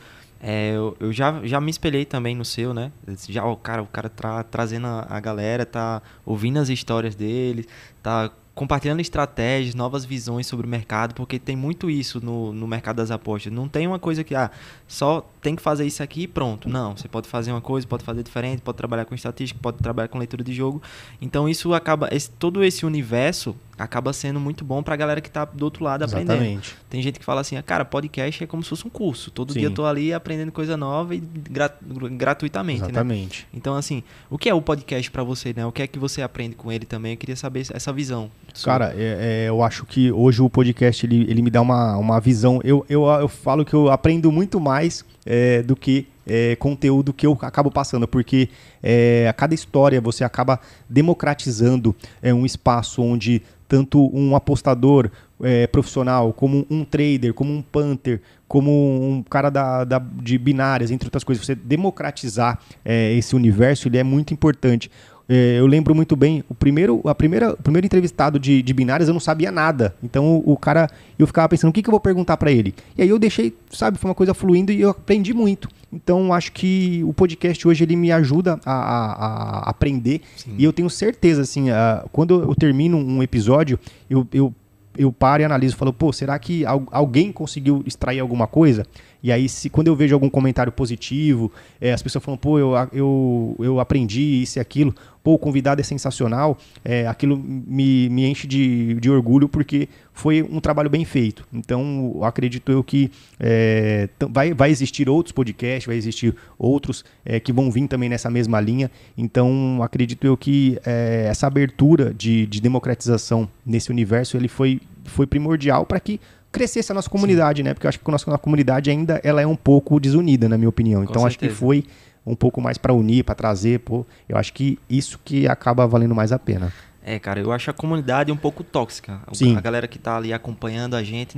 É, eu, eu já, já me espelhei também no seu, né? Já, o cara, o cara tá trazendo a, a galera, tá ouvindo as histórias dele, tá compartilhando estratégias, novas visões sobre o mercado, porque tem muito isso no, no mercado das apostas. Não tem uma coisa que, ah, só tem que fazer isso aqui e pronto. Não, você pode fazer uma coisa, pode fazer diferente, pode trabalhar com estatística, pode trabalhar com leitura de jogo. Então isso acaba, esse, todo esse universo acaba sendo muito bom para a galera que está do outro lado Exatamente. aprendendo. Tem gente que fala assim, ah, cara, podcast é como se fosse um curso. Todo Sim. dia eu tô ali aprendendo coisa nova e grat gratuitamente, né? Exatamente. Né? Então, assim, o que é o podcast para você, né? O que é que você aprende com ele também? Eu queria saber essa visão. Sua. Cara, é, é, eu acho que hoje o podcast, ele, ele me dá uma, uma visão. Eu, eu, eu falo que eu aprendo muito mais é, do que é, conteúdo que eu acabo passando, porque é, a cada história você acaba democratizando é, um espaço onde tanto um apostador é, profissional, como um trader, como um punter, como um cara da, da de binárias, entre outras coisas. Você democratizar é, esse universo ele é muito importante. É, eu lembro muito bem, o primeiro, a primeira, o primeiro entrevistado de, de binárias eu não sabia nada. Então o, o cara, eu ficava pensando, o que, que eu vou perguntar para ele? E aí eu deixei, sabe, foi uma coisa fluindo e eu aprendi muito. Então acho que o podcast hoje ele me ajuda a, a, a aprender. Sim. E eu tenho certeza, assim, a, quando eu termino um episódio, eu, eu eu paro e analiso, falo, pô, será que alguém conseguiu extrair alguma coisa? E aí, se, quando eu vejo algum comentário positivo, é, as pessoas falam, pô, eu, eu, eu aprendi isso e aquilo, pô, o convidado é sensacional, é, aquilo me, me enche de, de orgulho porque foi um trabalho bem feito. Então, acredito eu que é, vai, vai existir outros podcasts, vai existir outros é, que vão vir também nessa mesma linha. Então, acredito eu que é, essa abertura de, de democratização nesse universo ele foi, foi primordial para que crescesse a nossa comunidade, Sim. né? Porque eu acho que a nossa, a comunidade ainda ela é um pouco desunida, na minha opinião. Com então certeza. acho que foi um pouco mais para unir, para trazer, pô. Eu acho que isso que acaba valendo mais a pena. É, cara, eu acho a comunidade um pouco tóxica. Sim. A galera que tá ali acompanhando a gente.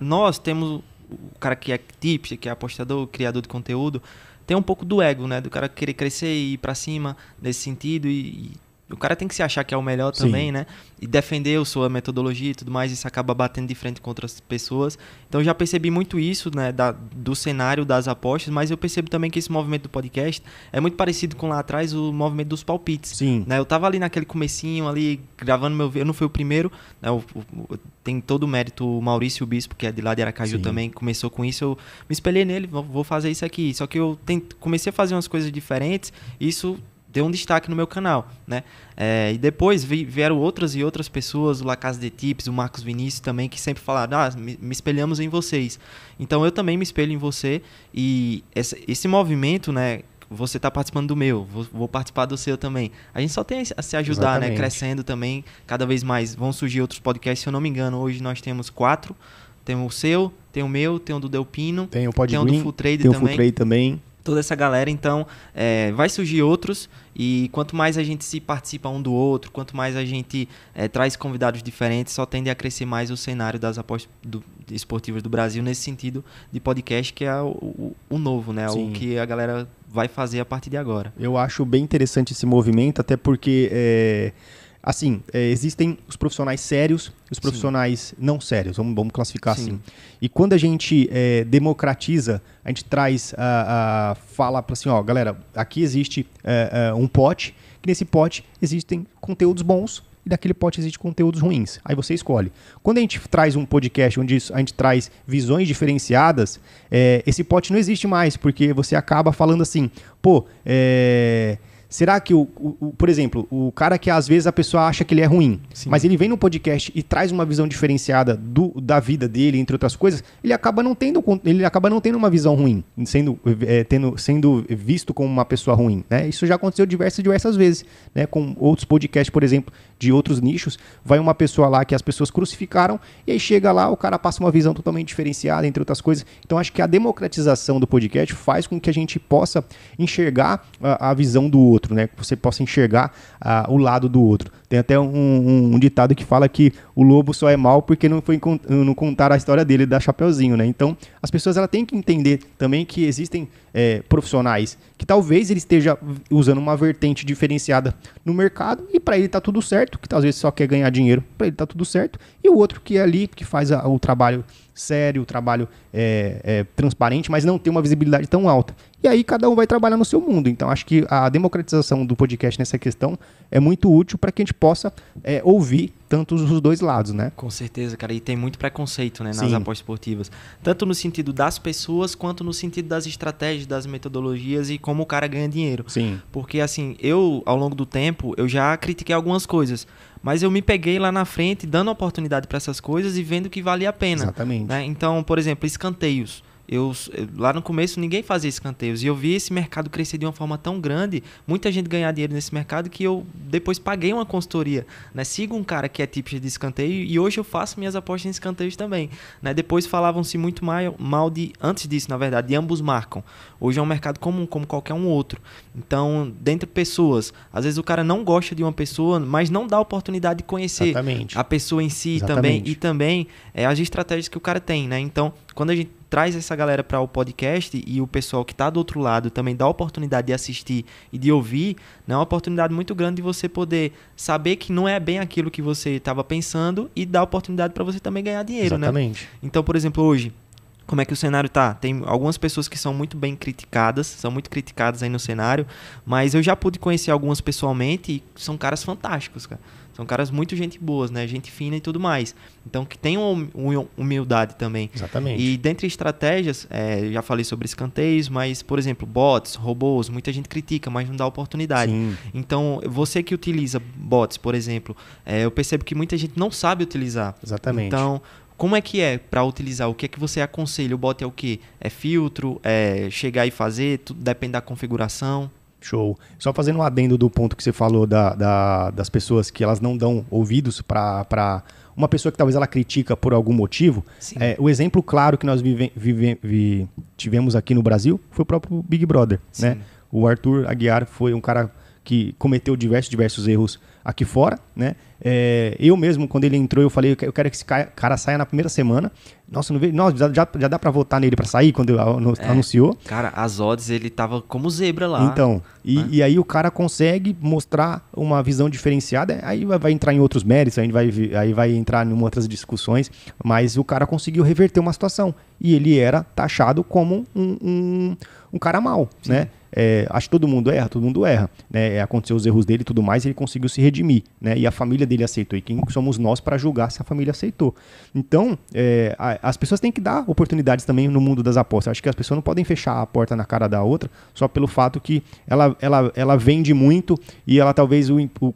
Nós temos o cara que é tips, que é apostador, criador de conteúdo, tem um pouco do ego, né? Do cara querer crescer e ir pra cima nesse sentido e, o cara tem que se achar que é o melhor Sim. também, né? E defender a sua metodologia e tudo mais, isso acaba batendo de frente com outras pessoas. Então já percebi muito isso, né, da, do cenário das apostas, mas eu percebo também que esse movimento do podcast é muito parecido com lá atrás o movimento dos palpites. Sim. Né? Eu tava ali naquele comecinho ali, gravando meu... Eu não fui o primeiro, né? Eu, eu, eu, tem todo o mérito o Maurício Bispo, que é de lá de Aracaju Sim. também, começou com isso. Eu me espelhei nele, vou fazer isso aqui. Só que eu tente, comecei a fazer umas coisas diferentes, isso deu um destaque no meu canal, né? É, e depois vieram outras e outras pessoas, o Lacas de Tips, o Marcos Vinícius também, que sempre falaram, ah, me, me espelhamos em vocês. Então eu também me espelho em você e esse, esse movimento, né? Você está participando do meu, vou, vou, participar do seu também. A gente só tem a se ajudar, né, Exatamente. né? Crescendo também, cada vez mais. Vão surgir outros podcasts, se eu não me engano, hoje nós temos quatro. Tem o seu, tem o meu, tem o do Delpino, tem o, Pod tem o do Full Trade tem também. O Full Trade também toda essa galera. Então, é, vai surgir outros e quanto mais a gente se participa um do outro, quanto mais a gente é, traz convidados diferentes, só tende a crescer mais o cenário das apostas do, esportivas do Brasil nesse sentido de podcast, que é o, o, o novo, né? É Sim. O que a galera vai fazer a partir de agora. Eu acho bem interessante esse movimento, até porque é, assim, é, existem os profissionais sérios e os profissionais Sim. não sérios, vamos, vamos classificar Sim. assim. E quando a gente é, democratiza, a gente traz a, a fala para assim, ó, galera, aqui existe é, é, um pote, que nesse pote existem conteúdos bons e daquele pote existem conteúdos ruins. Aí você escolhe. Quando a gente traz um podcast onde a gente traz visões diferenciadas, é, esse pote não existe mais, porque você acaba falando assim, pô, é Será que o, o, o, por exemplo, o cara que às vezes a pessoa acha que ele é ruim, Sim. mas ele vem no podcast e traz uma visão diferenciada do, da vida dele, entre outras coisas, ele acaba não tendo, ele acaba não tendo uma visão ruim, sendo, é, tendo, sendo visto como uma pessoa ruim. Né? Isso já aconteceu diversas diversas vezes, né? Com outros podcasts, por exemplo, de outros nichos, vai uma pessoa lá que as pessoas crucificaram e aí chega lá, o cara passa uma visão totalmente diferenciada, entre outras coisas. Então acho que a democratização do podcast faz com que a gente possa enxergar a, a visão do outro outro, né? Que você possa enxergar ah, o lado do outro. Tem até um, um, um, ditado que fala que o lobo só é mal porque não foi não contar a história dele da Chapeuzinho, né? Então as pessoas ela têm que entender também que existem é, profissionais que talvez ele esteja usando uma vertente diferenciada no mercado e para ele tá tudo certo, que talvez só quer ganhar dinheiro, para ele tá tudo certo, e o outro que é ali que faz a, o trabalho sério, o trabalho é, é, transparente, mas não tem uma visibilidade tão alta. E aí cada um vai trabalhar no seu mundo. Então acho que a democratização do podcast nessa questão é muito útil para que a gente possa é, ouvir tanto os dois lados, né? Com certeza, cara. E tem muito preconceito né, nas apostas esportivas. Tanto no sentido das pessoas, quanto no sentido das estratégias, das metodologias e como o cara ganha dinheiro. Sim. Porque, assim, eu, ao longo do tempo, eu já critiquei algumas coisas mas eu me peguei lá na frente dando oportunidade para essas coisas e vendo que valia a pena. Exatamente. Né? Então, por exemplo, escanteios. Eu, eh, lá no começo ninguém fazia escanteios e eu vi esse mercado crescer de uma forma tão grande, muita gente ganhar dinheiro nesse mercado que eu depois paguei uma consultoria, né? Sigo um cara que é tipo de escanteio e hoje eu faço minhas apostas em escanteios também, né? Depois falavam-se muito mal, mal de antes disso, na verdade, de ambos marcam. Hoje é um mercado comum como qualquer um outro. Então, dentre pessoas, às vezes o cara não gosta de uma pessoa, mas não dá a oportunidade de conhecer Exatamente. a pessoa em si Exatamente. também e também é, as estratégias que o cara tem, né? Então, quando a gente traz essa galera para o podcast e o pessoal que está do outro lado também dá a oportunidade de assistir e de ouvir, né, é uma oportunidade muito grande de você poder saber que não é bem aquilo que você estava pensando e dá oportunidade para você também ganhar dinheiro, né? Exatamente. né? Então, por exemplo, hoje como é que o cenário tá? Tem algumas pessoas que são muito bem criticadas, são muito criticadas aí no cenário, mas eu já pude conhecer algumas pessoalmente e são caras fantásticos, cara. São caras muito gente boas, né? Gente fina e tudo mais. Então, que tenham hum, hum, humildade também. Exatamente. E dentre estratégias, é, já falei sobre escanteios, mas, por exemplo, bots, robôs, muita gente critica, mas não dá oportunidade. Sim. Então, você que utiliza bots, por exemplo, é, eu percebo que muita gente não sabe utilizar. Exatamente. Então, como é que é para utilizar? O que é que você aconselha? O bot é o quê? É filtro? É chegar e fazer? Tudo depende da configuração? Show. Só fazendo um adendo do ponto que você falou da, da das pessoas que elas não dão ouvidos para uma pessoa que talvez ela critica por algum motivo. É, o exemplo claro que nós vive, vive, vi, tivemos aqui no Brasil foi o próprio Big Brother. Né? O Arthur Aguiar foi um cara que cometeu diversos, diversos erros aqui fora, né? É, eu mesmo, quando ele entrou, eu falei, eu quero que esse cara saia na primeira semana. Nossa, não veio, nossa já, já dá para votar nele para sair quando é, anunciou. Cara, as odds ele tava como zebra lá. Então, e, né? e, aí o cara consegue mostrar uma visão diferenciada, aí vai, vai entrar em outros méritos, aí vai, aí vai entrar em outras discussões, mas o cara conseguiu reverter uma situação. E ele era taxado como um, um, um cara mal, Sim. né? É, acho que todo mundo erra, todo mundo erra. Né? É, aconteceu os erros dele e tudo mais, ele conseguiu se redimir. Né? E a família dele aceitou. E quem somos nós para julgar se a família aceitou? Então, é, as pessoas têm que dar oportunidades também no mundo das apostas. Acho que as pessoas não podem fechar a porta na cara da outra só pelo fato que ela, ela, ela vende muito e ela talvez o, o,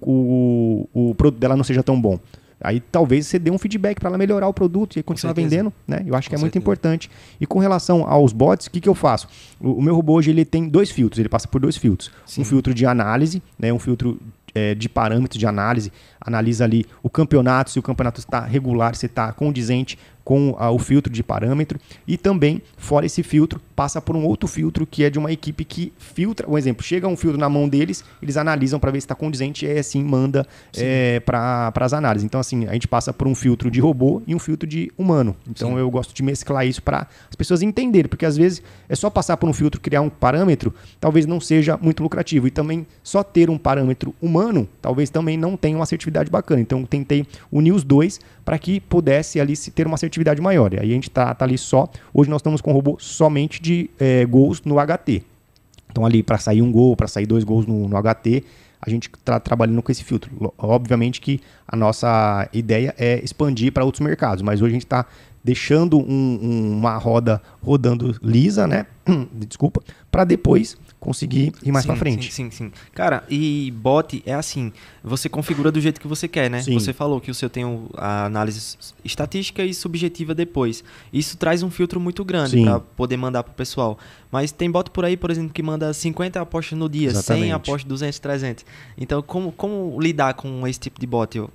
o, o produto dela não seja tão bom. Aí talvez você dê um feedback para ela melhorar o produto e continuar vendendo, né? Eu acho que é certeza. muito importante. E com relação aos bots, o que, que eu faço? O, o, meu robô hoje ele tem dois filtros, ele passa por dois filtros. Sim. Um filtro de análise, né? Um filtro é, de parâmetros de análise, analisa ali o campeonato, se o campeonato está regular, se está condizente com a, o filtro de parâmetro e também, fora esse filtro, passa por um outro filtro que é de uma equipe que filtra. Um exemplo, chega um filtro na mão deles, eles analisam para ver se está condizente e assim manda é, para as análises. Então, assim, a gente passa por um filtro de robô e um filtro de humano. Então, Sim. eu gosto de mesclar isso para as pessoas entenderem, porque às vezes é só passar por um filtro, criar um parâmetro, talvez não seja muito lucrativo. E também só ter um parâmetro humano, talvez também não tenha uma assertividade bacana. Então, tentei unir os dois para que pudesse ali se ter uma efetividade maior. E aí a gente está tá ali só. Hoje nós estamos com robô somente de é, gols no HT. Então, ali, para sair um gol, para sair dois gols no, no HT, a gente está trabalhando com esse filtro. Obviamente que a nossa ideia é expandir para outros mercados, mas hoje a gente está deixando um, um, uma roda rodando lisa, né? [CLEARS THROAT] Desculpa, para depois conseguir ir mais para frente. Sim, sim, sim. Cara, e bot é assim, você configura do jeito que você quer, né? Sim. Você falou que o seu tem a análise estatística e subjetiva depois. Isso traz um filtro muito grande para poder mandar pro pessoal. Mas tem bot por aí, por exemplo, que manda 50 apostas no dia, Exatamente. 100 apostas, 200, 300. Então, como, como lidar com esse tipo de bot? Eu?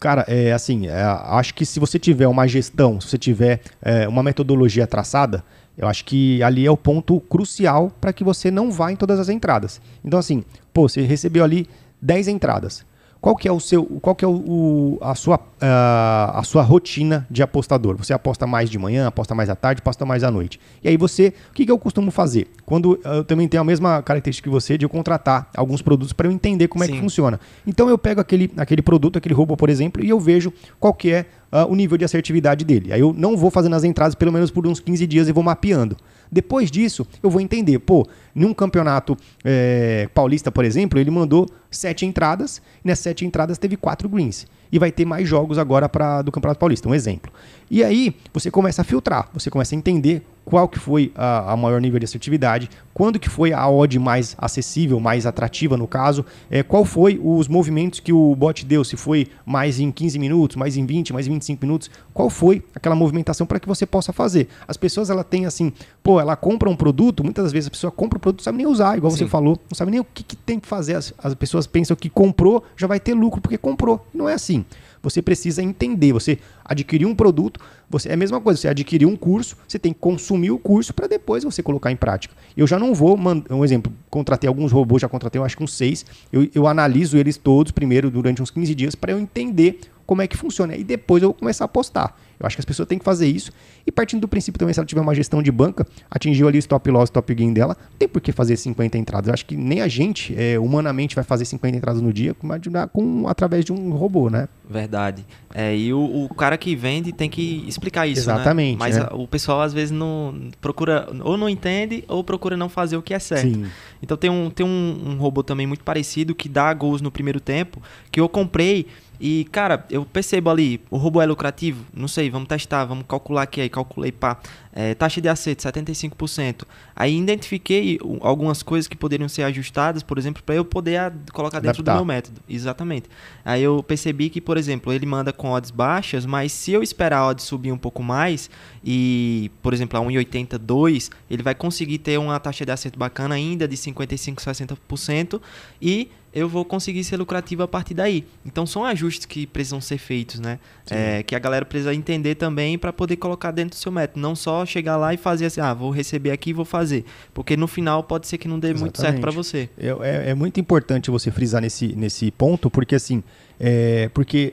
Cara, é assim, é, acho que se você tiver uma gestão, se você tiver é, uma metodologia traçada, eu acho que ali é o ponto crucial para que você não vá em todas as entradas. Então, assim, pô, você recebeu ali 10 entradas. Qual que é o seu, qual que é o, o a, sua, a, a sua rotina de apostador? Você aposta mais de manhã, aposta mais à tarde, aposta mais à noite. E aí você, o que, que eu costumo fazer? Quando eh, eu também tenho a mesma característica que você de eu contratar alguns produtos para eu entender como Sim. é que funciona. Então eu pego aquele, aquele produto, aquele roubo, por exemplo, e eu vejo qual que é uh, o nível de assertividade dele. Aí eu não vou fazendo as entradas pelo menos por uns 15 dias e vou mapeando. Depois disso, eu vou entender, pô, num campeonato é, paulista, por exemplo, ele mandou sete entradas, e nessas sete entradas teve quatro greens. E vai ter mais jogos agora para do Campeonato Paulista, um exemplo. E aí você começa a filtrar, você começa a entender qual que foi a, a maior nível de assertividade, quando que foi a odd mais acessível, mais atrativa no caso, é, qual foi os movimentos que o bot deu, se foi mais em 15 minutos, mais em 20, mais em 25 minutos, qual foi aquela movimentação para que você possa fazer. As pessoas ela tem assim, pô, ela compra um produto, muitas das vezes a pessoa compra produto, não sabe nem usar, igual Sim. você falou. Não sabe nem o que, que tem que fazer. As, as, pessoas pensam que comprou já vai ter lucro porque comprou. Não é assim. Você precisa entender. Você adquirir um produto, você é a mesma coisa. Você adquiriu um curso, você tem que consumir o curso para depois você colocar em prática. Eu já não vou, mandar um exemplo, contratei alguns robôs, já contratei, eu acho que uns seis. Eu, eu analiso eles todos primeiro durante uns 15 dias para eu entender como é que funciona. E depois eu vou começar a postar. Eu acho que as pessoas têm que fazer isso. E partindo do princípio também, se ela tiver uma gestão de banca, atingiu ali o stop loss, stop gain dela, não tem por que fazer 50 entradas. Eu acho que nem a gente, é, humanamente, vai fazer 50 entradas no dia com, com através de um robô, né? Verdade. É, e o, o, cara que vende tem que explicar isso, né? Exatamente. Né? Mas né? o pessoal às vezes não procura, ou não entende, ou procura não fazer o que é certo. Sim. Então tem, um, tem um, um robô também muito parecido que dá gols no primeiro tempo, que eu comprei e, cara, eu percebo ali, o robô é lucrativo? Não sei, vamos testar, vamos calcular aqui aí, calculei, pá. É, taxa de acerto 75%. Aí identifiquei algumas coisas que poderiam ser ajustadas, por exemplo, para eu poder colocar dentro Adaptar. do meu método. Exatamente. Aí eu percebi que, por exemplo, ele manda com odds baixas, mas se eu esperar a odds subir um pouco mais e, por exemplo, a 1,82, ele vai conseguir ter uma taxa de acerto bacana ainda de 55, 60% e eu vou conseguir ser lucrativo a partir daí. Então são ajustes que precisam ser feitos, né? É, que a galera precisa entender também para poder colocar dentro do seu método, não só chegar lá e fazer assim, ah, vou receber aqui e vou fazer. Porque no final pode ser que não dê Exatamente. muito certo para você. É, é, é, muito importante você frisar nesse, nesse ponto, porque assim, é, porque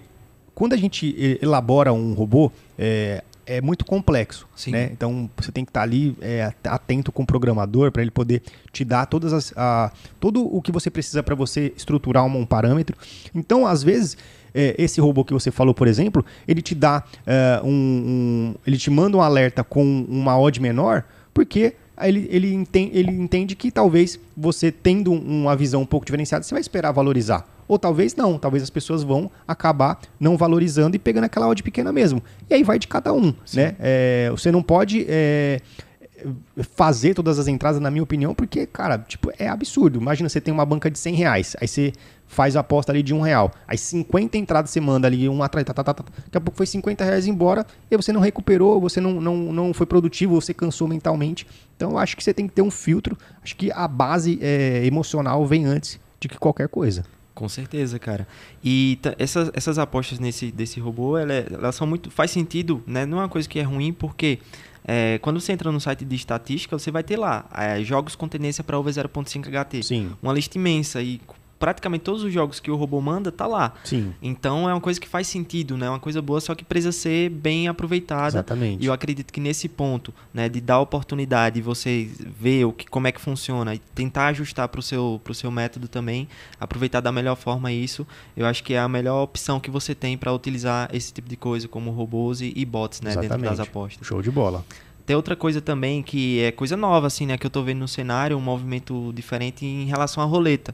quando a gente elabora um robô, é, é muito complexo. Né? Então você tem que estar tá ali é, atento com o programador para ele poder te dar todas as, a, todo o que você precisa para você estruturar um, um, parâmetro. Então, às vezes, é, esse robô que você falou, por exemplo, ele te dá é, um, um, Ele te manda um alerta com uma odd menor, porque ele, ele, entende, ele entende que talvez você tendo uma visão um pouco diferenciada, você vai esperar valorizar. Ou talvez não, talvez as pessoas vão acabar não valorizando e pegando aquela odd pequena mesmo. E aí vai de cada um. Né? É, você não pode. É, fazer todas as entradas, na minha opinião, porque, cara, tipo, é absurdo. Imagina, você tem uma banca de 100 reais, aí você faz a aposta ali de um real. Aí 50 entradas você manda ali, um atrás, tá, tá, tá, tá. tá. Daqui a pouco foi 50 reais embora, e você não recuperou, você não, não, não foi produtivo, você cansou mentalmente. Então eu acho que você tem que ter um filtro. Acho que a base é, emocional vem antes de que qualquer coisa. Com certeza, cara. E essas, essas apostas nesse desse robô, elas, é, elas são muito. faz sentido, né? Não é uma coisa que é ruim, porque é, quando você entra no site de estatística, você vai ter lá é, jogos com tendência para over 0.5 HT. Sim. Uma lista imensa e praticamente todos os jogos que o robô manda tá lá. Sim. Então é uma coisa que faz sentido, né? É uma coisa boa, só que precisa ser bem aproveitada. Exatamente. E eu acredito que nesse ponto, né, de dar oportunidade, você ver o que, como é que funciona e tentar ajustar para o seu, seu método também, aproveitar da melhor forma isso, eu acho que é a melhor opção que você tem para utilizar esse tipo de coisa, como robôs e, e bots, né, Exatamente. dentro das apostas. Show de bola. Tem outra coisa também que é coisa nova, assim, né? Que eu tô vendo no cenário, um movimento diferente em relação à roleta.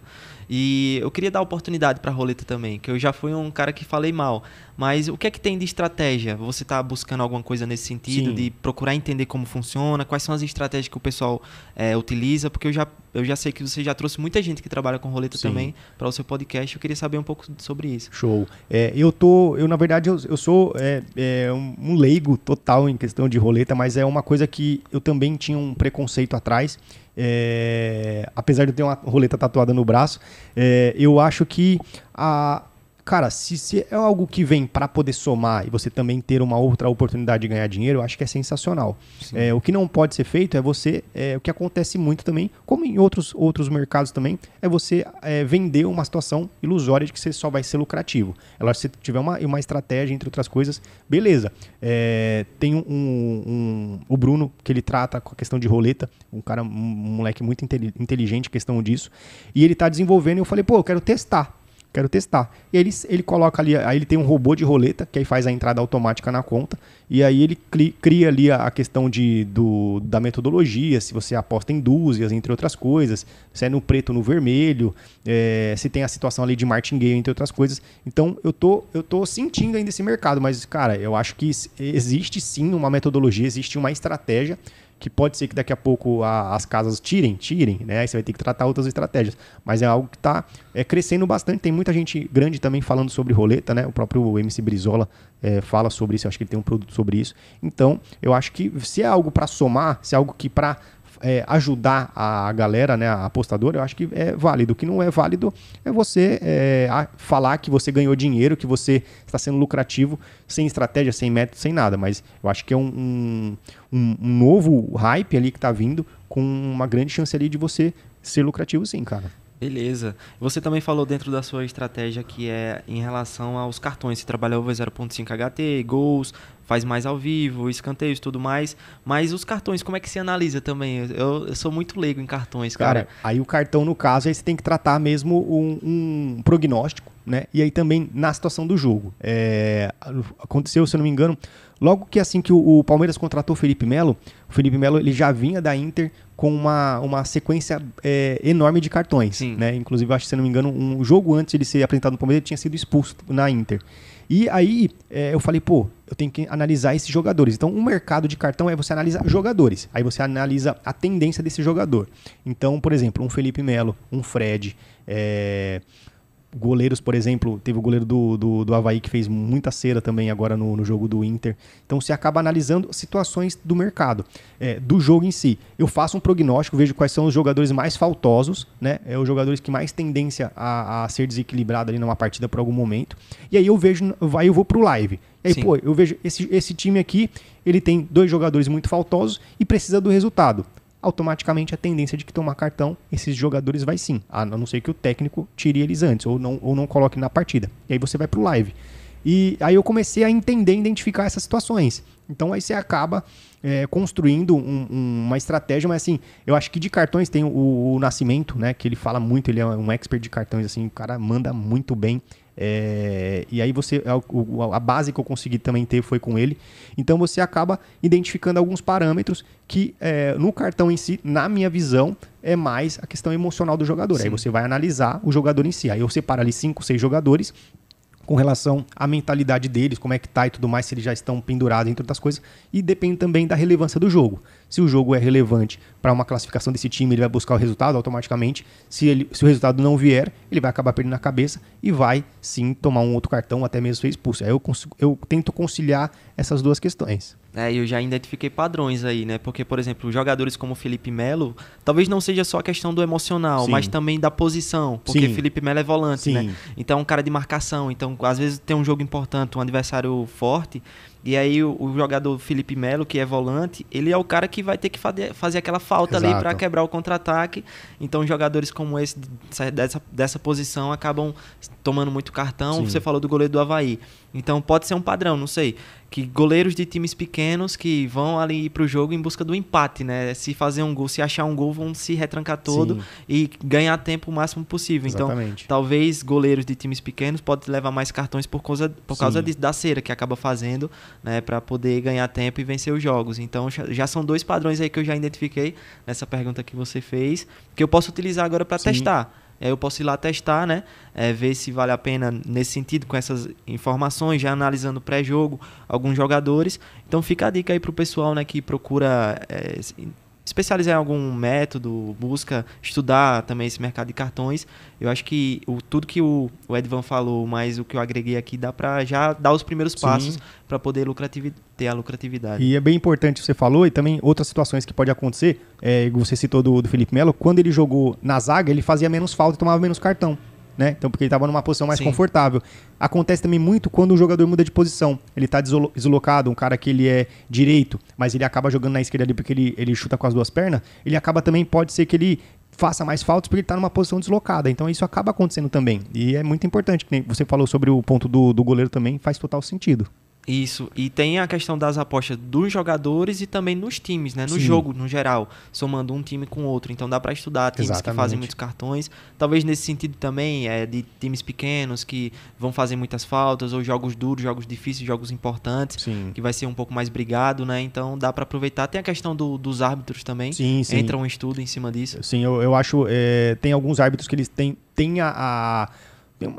E eu queria dar oportunidade para a roleta também, que eu já fui um cara que falei mal. Mas o que é que tem de estratégia? Você está buscando alguma coisa nesse sentido, Sim. de procurar entender como funciona, quais são as estratégias que o pessoal é, utiliza? Porque eu já, eu já sei que você já trouxe muita gente que trabalha com roleta Sim. também para o seu podcast. Eu queria saber um pouco sobre isso. Show. É, eu tô, eu na verdade, eu, eu sou é, é, um leigo total em questão de roleta, mas é uma coisa que eu também tinha um preconceito atrás é, apesar de eu ter uma roleta tatuada no braço, é, eu acho que a, cara, se, se é algo que vem para poder somar e você também ter uma outra oportunidade de ganhar dinheiro, eu acho que é sensacional. É, o que não pode ser feito é você, é, o que acontece muito também, como em outros, outros mercados também, é você é, vender uma situação ilusória de que você só vai ser lucrativo. Ela, se tiver uma, uma estratégia, entre outras coisas, beleza. É, tem um, um, o Bruno, que ele trata com a questão de roleta, um cara, um moleque muito inteligente, questão disso, e ele tá desenvolvendo e eu falei, pô, eu quero testar quero testar. E aí ele, ele coloca ali, aí ele tem um robô de roleta, que aí faz a entrada automática na conta, e aí ele cria ali a, a, questão de, do, da metodologia, se você aposta em dúzias, entre outras coisas, se é no preto, no vermelho, é, se tem a situação ali de martingale, entre outras coisas. Então, eu tô, eu tô sentindo ainda esse mercado, mas, cara, eu acho que existe sim uma metodologia, existe uma estratégia, que pode ser que daqui a pouco a, as casas tirem, tirem, né? Aí você vai ter que tratar outras estratégias. Mas é algo que está é, crescendo bastante. Tem muita gente grande também falando sobre roleta, né? O próprio MC Brizola é, fala sobre isso. Eu acho que ele tem um produto sobre isso. Então, eu acho que se é algo para somar, se é algo que para é, ajudar a galera, né, a apostadora, eu acho que é válido. O que não é válido é você é, falar que você ganhou dinheiro, que você está sendo lucrativo, sem estratégia, sem método, sem nada. Mas eu acho que é um, um, um novo hype ali que está vindo, com uma grande chance ali de você ser lucrativo sim, cara. Beleza. Você também falou dentro da sua estratégia que é em relação aos cartões. Você trabalhou 0.5 HT, gols, faz mais ao vivo, escanteios tudo mais. Mas os cartões, como é que se analisa também? Eu, eu sou muito leigo em cartões, cara. cara. Aí o cartão, no caso, aí você tem que tratar mesmo um, um prognóstico, né? E aí também na situação do jogo. É, aconteceu, se eu não me engano, Logo que assim que o, o Palmeiras contratou o Felipe Melo, o Felipe Melo ele já vinha da Inter com uma, uma sequência é, enorme de cartões. Né? Inclusive, acho que se não me engano, um jogo antes de ele ser apresentado no Palmeiras, ele tinha sido expulso na Inter. E aí é, eu falei, pô, eu tenho que analisar esses jogadores. Então, o um mercado de cartão é você analisar jogadores. Aí você analisa a tendência desse jogador. Então, por exemplo, um Felipe Melo, um Fred, é, goleiros, por exemplo, teve o goleiro do, do, do Havaí que fez muita cera também agora no, no jogo do Inter. Então você acaba analisando situações do mercado, é, do jogo em si. Eu faço um prognóstico, vejo quais são os jogadores mais faltosos, né? É os jogadores que mais tendência a, a ser desequilibrado ali numa partida por algum momento. E aí eu vejo, vai eu vou pro live. E aí, Sim. pô, eu vejo esse, esse time aqui, ele tem dois jogadores muito faltosos e precisa do resultado automaticamente a tendência de que tomar cartão esses jogadores vai sim, a não ser que o técnico tire eles antes ou não, ou não coloque na partida. E aí você vai para o live. E aí eu comecei a entender e identificar essas situações. Então aí você acaba é, construindo um, um, uma estratégia, mas assim, eu acho que de cartões tem o, o Nascimento, né? Que ele fala muito, ele é um expert de cartões, assim, o cara manda muito bem. É, e aí você é a, a, base que eu consegui também ter foi com ele. Então você acaba identificando alguns parâmetros que é, no cartão em si, na minha visão, é mais a questão emocional do jogador. Sim. Aí você vai analisar o jogador em si. Aí eu separo ali cinco, seis jogadores com relação à mentalidade deles, como é que tá e tudo mais, se eles já estão pendurados entre outras coisas, e depende também da relevância do jogo. Se o jogo é relevante para uma classificação desse time, ele vai buscar o resultado automaticamente. Se, ele, se o resultado não vier, ele vai acabar perdendo a cabeça e vai sim tomar um outro cartão, até mesmo ser expulso. Aí é, eu, consigo, eu tento conciliar essas duas questões. É, eu já identifiquei padrões aí, né? Porque, por exemplo, jogadores como Felipe Melo, talvez não seja só a questão do emocional, Sim. mas também da posição. Porque Sim. Felipe Melo é volante, né? Sim. né? Então é um cara de marcação. Então, às vezes tem um jogo importante, um adversário forte, e aí o, o, jogador Felipe Melo, que é volante, ele é o cara que vai ter que fazer, fazer aquela falta Exato. ali para quebrar o contra-ataque. Então jogadores como esse dessa, dessa posição acabam tomando muito cartão. Sim. Você falou do goleiro do Havaí. Então pode ser um padrão, não sei que goleiros de times pequenos que vão ali para o jogo em busca do empate, né? Se fazer um gol, se achar um gol, vão se retrancar todo Sim. e ganhar tempo o máximo possível. Então, Exatamente. Então, talvez goleiros de times pequenos possam levar mais cartões por causa, por causa de, da cera que acaba fazendo, né? Para poder ganhar tempo e vencer os jogos. Então, já, são dois padrões aí que eu já identifiquei nessa pergunta que você fez, que eu posso utilizar agora para testar eu posso ir lá testar, né? É, ver se vale a pena nesse sentido, com essas informações, já analisando pré-jogo, alguns jogadores. Então fica a dica aí pro pessoal né, que procura é, especializar em algum método, busca estudar também esse mercado de cartões. Eu acho que o, tudo que o, o Edvan falou, mais o que eu agreguei aqui, dá para já dar os primeiros Sim. passos para poder ter a lucratividade. E é bem importante você falou, e também outras situações que pode acontecer, é, você citou do, do Felipe Melo, quando ele jogou na zaga, ele fazia menos falta e tomava menos cartão né? Então, porque ele estava numa posição mais Sim. confortável. Acontece também muito quando o jogador muda de posição. Ele está deslocado, um cara que ele é direito, mas ele acaba jogando na esquerda ali porque ele, ele chuta com as duas pernas. Ele acaba também, pode ser que ele faça mais faltas porque ele está numa posição deslocada. Então isso acaba acontecendo também. E é muito importante. Você falou sobre o ponto do, do goleiro também, faz total sentido. Isso, e tem a questão das apostas dos jogadores e também nos times, né? No Sim. jogo, no geral, somando um time com outro. Então dá para estudar times Exatamente. que fazem muitos cartões. Talvez nesse sentido também, é de times pequenos que vão fazer muitas faltas, ou jogos duros, jogos difíceis, jogos importantes, Sim. que vai ser um pouco mais brigado, né? Então dá para aproveitar. Tem a questão do, dos árbitros também. Sim, sim. Entra um estudo em cima disso. Sim, eu, eu acho. É, tem alguns árbitros que eles têm, têm a, a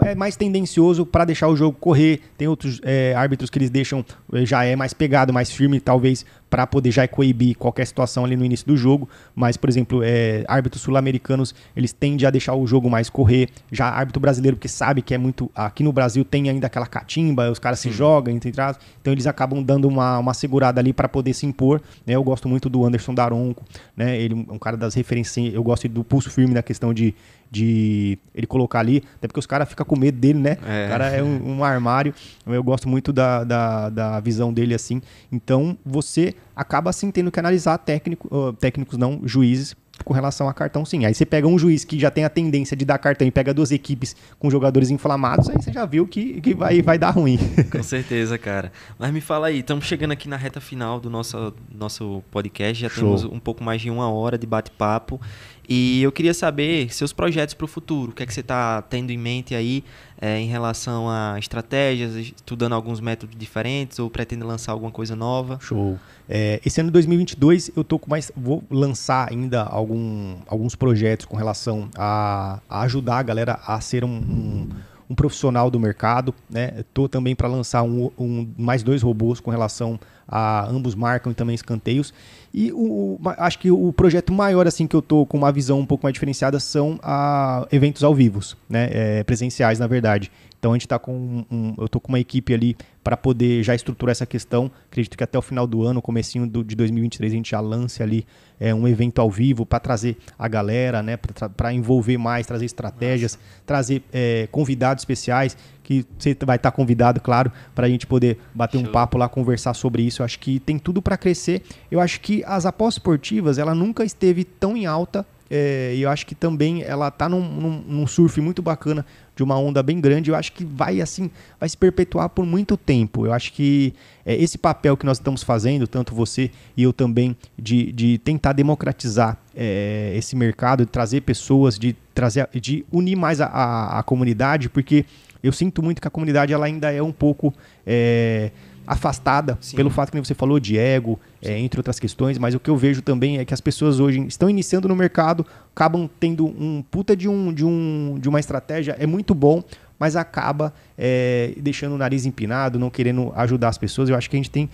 é mais tendencioso para deixar o jogo correr. Tem outros é, árbitros que eles deixam é, já é mais pegado, mais firme, talvez para poder já coibir qualquer situação ali no início do jogo. Mas, por exemplo, é, árbitros sul-americanos eles tendem a deixar o jogo mais correr. Já árbitro brasileiro que sabe que é muito aqui no Brasil tem ainda aquela catimba, os caras se jogam, entre trás, então eles acabam dando uma, uma segurada ali para poder se impor. Né? Eu gosto muito do Anderson Daronco, né? Ele é um cara das referências. Eu gosto do pulso firme na questão de de ele colocar ali, até porque os caras ficam com medo dele, né? É. O cara é um, um, armário. Eu gosto muito da, da, da, visão dele assim. Então você acaba assim tendo que analisar técnico, uh, técnicos não, juízes, com relação a cartão, sim. Aí você pega um juiz que já tem a tendência de dar cartão e pega duas equipes com jogadores inflamados, aí você já viu que, que vai, vai dar ruim. Com [LAUGHS] certeza, cara. Mas me fala aí, estamos chegando aqui na reta final do nosso, nosso podcast, já Show. temos um pouco mais de uma hora de bate-papo. E eu queria saber seus projetos para o futuro, o que é que você está tendo em mente aí? é, em relação a estratégias, estudando alguns métodos diferentes ou pretende lançar alguma coisa nova? Show. É, esse ano de 2022 eu tô com mais, vou lançar ainda algum, alguns projetos com relação a, a ajudar a galera a ser um, um um profissional do mercado, né? também para lançar um, um, mais dois robôs com relação a, ambos marcam também escanteios. E o, o, acho que o projeto maior, assim, que eu tô com uma visão um pouco mais diferenciada são a, eventos ao vivo, né? É, presenciais, na verdade. Então a gente está com. um, eu tô com uma equipe ali para poder já estruturar essa questão. Acredito que até o final do ano, comecinho do, de 2023, a gente já lance ali é, um evento ao vivo para trazer a galera, né? Para envolver mais, trazer estratégias, Nossa. trazer é, convidados especiais que você vai estar tá convidado, claro, para a gente poder bater Show. um papo lá, conversar sobre isso. Eu acho que tem tudo para crescer. Eu acho que as apostas esportivas, ela nunca esteve tão em alta eh, e é, eu acho que também ela está num, num, num, surf muito bacana, de uma onda bem grande. Eu acho que vai assim, vai se perpetuar por muito tempo. Eu acho que é, esse papel que nós estamos fazendo, tanto você e eu também, de, de tentar democratizar é, esse mercado, de trazer pessoas, de trazer, de unir mais a, a, a comunidade, porque eu sinto muito que a comunidade ela ainda é um pouco é, afastada Sim. pelo fato que você falou de ego, é, entre outras questões, mas o que eu vejo também é que as pessoas hoje estão iniciando no mercado, acabam tendo um puta de, um, de, um, de uma estratégia, é muito bom, mas acaba é, deixando o nariz empinado, não querendo ajudar as pessoas. Eu acho que a gente tem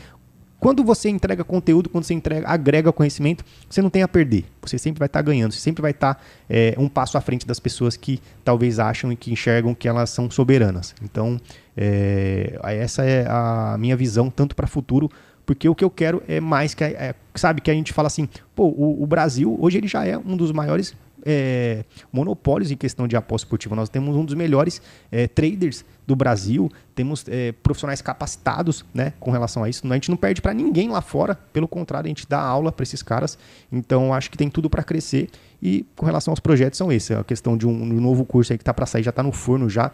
quando você entrega conteúdo, quando você entrega, agrega conhecimento, você não tem a perder. Você sempre vai estar tá ganhando, você sempre vai estar tá, é, um passo à frente das pessoas que talvez acham e que enxergam que elas são soberanas. Então, é, essa é a minha visão, tanto para o futuro, porque o que eu quero é mais que. É, sabe, que a gente fala assim, pô, o, o Brasil hoje ele já é um dos maiores é, monopólios em questão de aposta esportiva. Nós temos um dos melhores é, traders do Brasil, temos é, profissionais capacitados né, com relação a isso. A gente não perde para ninguém lá fora, pelo contrário, a gente dá aula para esses caras. Então, acho que tem tudo para crescer. E com relação aos projetos, são esses. A questão de um, um novo curso aí que está para sair, já está no forno já.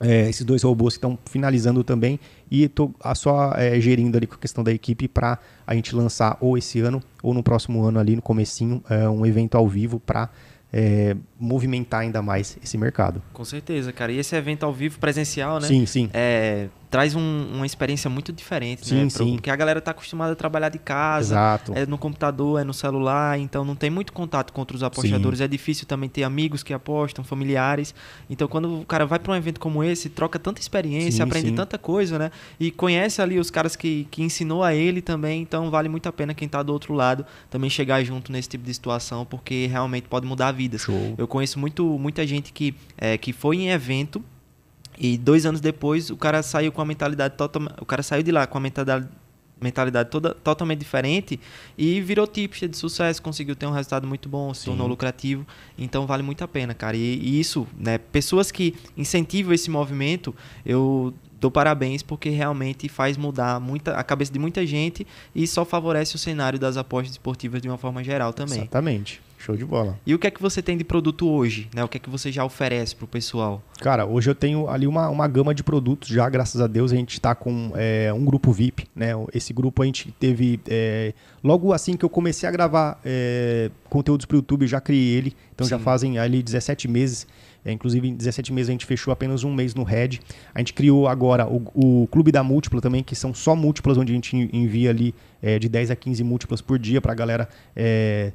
É, esses dois robôs que estão finalizando também e estou só é, gerindo ali com a questão da equipe para a gente lançar ou esse ano ou no próximo ano ali no comecinho é, um evento ao vivo para é, movimentar ainda mais esse mercado. Com certeza, cara. E esse evento ao vivo presencial, né? Sim, sim. É, traz um, uma experiência muito diferente, né, sim, né? sim. Porque a galera está acostumada a trabalhar de casa, Exato. é no computador, é no celular, então não tem muito contato com outros apostadores. Sim. É difícil também ter amigos que apostam, familiares. Então quando o cara vai para um evento como esse, troca tanta experiência, sim, aprende tanta coisa, né? E conhece ali os caras que, que ensinou a ele também, então vale muito a pena quem está do outro lado também chegar junto nesse tipo de situação, porque realmente pode mudar vidas. Show. Eu conheço muito, muita gente que, é, que foi em evento e dois anos depois, o cara saiu com a mentalidade totalmente. O cara saiu de lá com a mentalidade, mentalidade toda, totalmente diferente e virou tipster de sucesso, conseguiu ter um resultado muito bom, se Sim. tornou lucrativo. Então vale muito a pena, cara. E, e, isso, né? Pessoas que incentivam esse movimento, eu dou parabéns porque realmente faz mudar muita, a cabeça de muita gente e só favorece o cenário das apostas esportivas de uma forma geral também. Exatamente. Show de bola. E o que é que você tem de produto hoje? Né? O que é que você já oferece para o pessoal? Cara, hoje eu tenho ali uma, uma gama de produtos já, graças a Deus. A gente está com é, um grupo VIP. Né? Esse grupo a gente teve... É, logo assim que eu comecei a gravar é, conteúdos para o YouTube, já criei ele. Então Sim. já fazem ali 17 meses é, inclusive, em 17 meses a gente fechou apenas um mês no Red. A gente criou agora o, o Clube da Múltipla também, que são só múltiplas, onde a gente envia ali é, de 10 a 15 múltiplas por dia para a galera. É,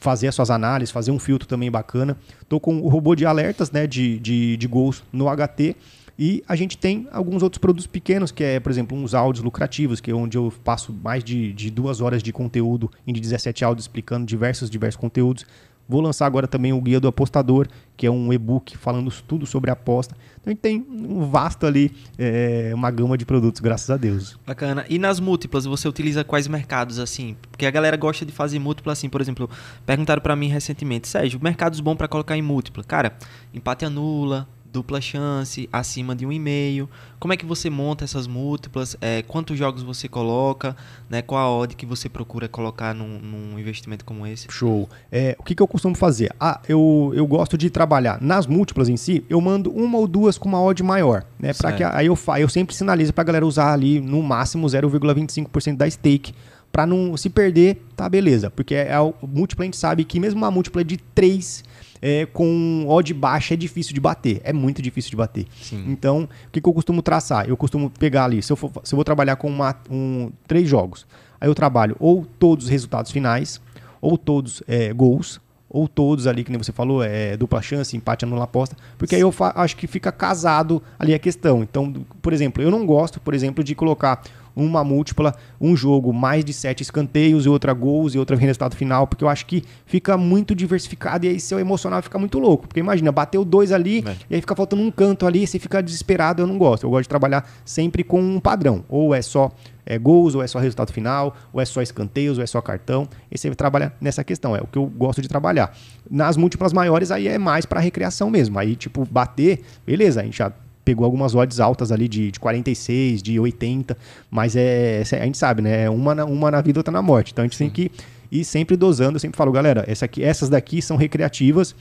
fazer as suas análises, fazer um filtro também bacana. Estou com o robô de alertas né, de, de, de gols no HT. E a gente tem alguns outros produtos pequenos, que é, por exemplo, uns áudios lucrativos, que é onde eu passo mais de, de duas horas de conteúdo, em 17 áudios explicando diversos, diversos conteúdos. Vou lançar agora também o Guia do Apostador, que é um e-book falando tudo sobre aposta. Então a gente tem um vasto ali, é, uma gama de produtos, graças a Deus. Bacana. E nas múltiplas, você utiliza quais mercados, assim? Porque a galera gosta de fazer múltipla, assim, por exemplo, perguntaram para mim recentemente, Sérgio, mercados bom para colocar em múltipla? Cara, empate anula, dupla chance, acima de um e meio. Como é que você monta essas múltiplas? É, quantos jogos você coloca? Né, qual a odd que você procura colocar num, num investimento como esse? Show. É, o que, que eu costumo fazer? Ah, eu, eu gosto de trabalhar nas múltiplas em si, eu mando uma ou duas com uma odd maior. Né, para que aí eu, fa eu sempre sinalizo para a galera usar ali no máximo 0,25% da stake para não se perder, tá beleza. Porque é, a é múltipla a gente sabe que mesmo uma múltipla de 3 é, com odd baixa é difícil de bater. É muito difícil de bater. Sim. Então, o que, que, eu costumo traçar? Eu costumo pegar ali, se eu, for, se eu vou trabalhar com uma, um, três jogos, aí eu trabalho ou todos os resultados finais, ou todos é, gols, ou todos ali, que nem você falou, é dupla chance, empate, anula aposta, porque Sim. aí eu acho que fica casado ali a questão. Então, por exemplo, eu não gosto, por exemplo, de colocar uma múltipla, um jogo mais de sete escanteios e outra gols e outra resultado final, porque eu acho que fica muito diversificado e aí seu emocional fica muito louco. Porque imagina, bateu dois ali é. e aí fica faltando um canto ali, você fica desesperado, eu não gosto. Eu gosto de trabalhar sempre com um padrão. Ou é só é, gols, ou é só resultado final, ou é só escanteios, ou é só cartão. E você trabalha nessa questão, é o que eu gosto de trabalhar. Nas múltiplas maiores, aí é mais para recreação mesmo. Aí, tipo, bater, beleza, a gente já pegou algumas odds altas ali de, de 46, de 80, mas é, é, a gente sabe, né? É uma na, uma na vida, outra na morte. Então a gente Sim. tem que ir sempre dosando. Eu sempre falo, galera, essa aqui, essas daqui são recreativas,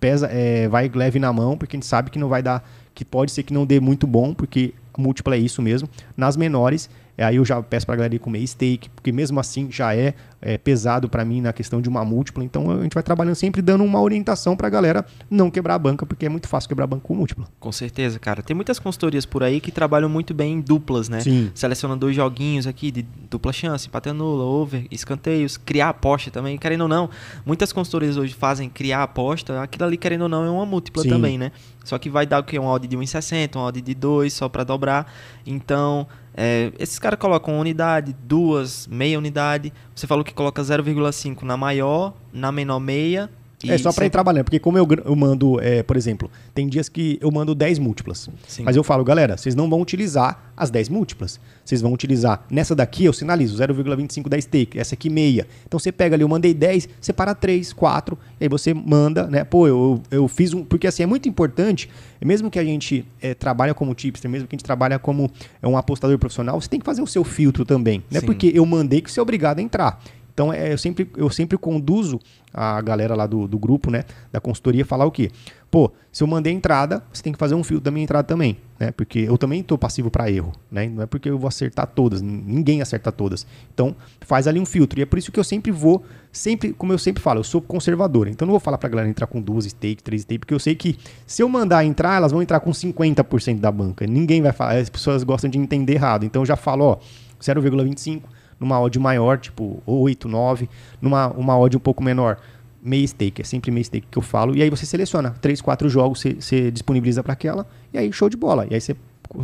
pesa, é, vai leve na mão, porque a gente sabe que não vai dar, que pode ser que não dê muito bom, porque múltipla é isso mesmo. Nas menores, é, aí eu já peço para a galera ir comer steak, porque mesmo assim já é, é pesado para mim na questão de uma múltipla. Então a gente vai trabalhando sempre dando uma orientação para a galera não quebrar a banca, porque é muito fácil quebrar a banca com múltipla. Com certeza, cara. Tem muitas consultorias por aí que trabalham muito bem em duplas, né? Sim. Selecionando dois joguinhos aqui de dupla chance, patenula, over, escanteios, criar aposta também. Querendo ou não, muitas consultorias hoje fazem criar aposta. Aquilo ali, querendo ou não, é uma múltipla Sim. também, né? Só que vai dar o que? Um odd de 1,60, um odd de 2, só para dobrar. Então, é, esses caras colocam unidade, duas, meia unidade. Você falou que coloca 0,5 na maior, na menor meia é e é só para ir trabalhando, porque como eu, eu mando, é, por exemplo, tem dias que eu mando 10 múltiplas. Sim. Mas eu falo, galera, vocês não vão utilizar as 10 múltiplas. Vocês vão utilizar nessa daqui, eu sinalizo 0,25 10 take. essa aqui meia. Então você pega ali, eu mandei 10, separa 3, 4, e aí você manda, né? Pô, eu, eu fiz um. Porque assim, é muito importante, mesmo que a gente é, trabalha como tipster, mesmo que a gente trabalha como é, um apostador profissional, você tem que fazer o seu filtro também. Não é porque eu mandei que você é obrigado a entrar. Então é, eu, sempre, eu sempre conduzo a galera lá do, do grupo, né? Da consultoria, falar o quê? Pô, se eu mandei entrada, você tem que fazer um filtro da minha entrada também, né? Porque eu também estou passivo para erro, né? Não é porque eu vou acertar todas, ninguém acerta todas. Então, faz ali um filtro. E é por isso que eu sempre vou, sempre, como eu sempre falo, eu sou conservador. Então, não vou falar para a galera entrar com duas stake, três stake, porque eu sei que se eu mandar entrar, elas vão entrar com 50% da banca. Ninguém vai falar, as pessoas gostam de entender errado. Então, eu já falo, ó, 0,25% numa odd maior, tipo 8, 9, numa uma odd um pouco menor, meia stake, é sempre meia stake que eu falo. E aí você seleciona 3, 4 jogos, você disponibiliza para aquela, e aí show de bola. E aí você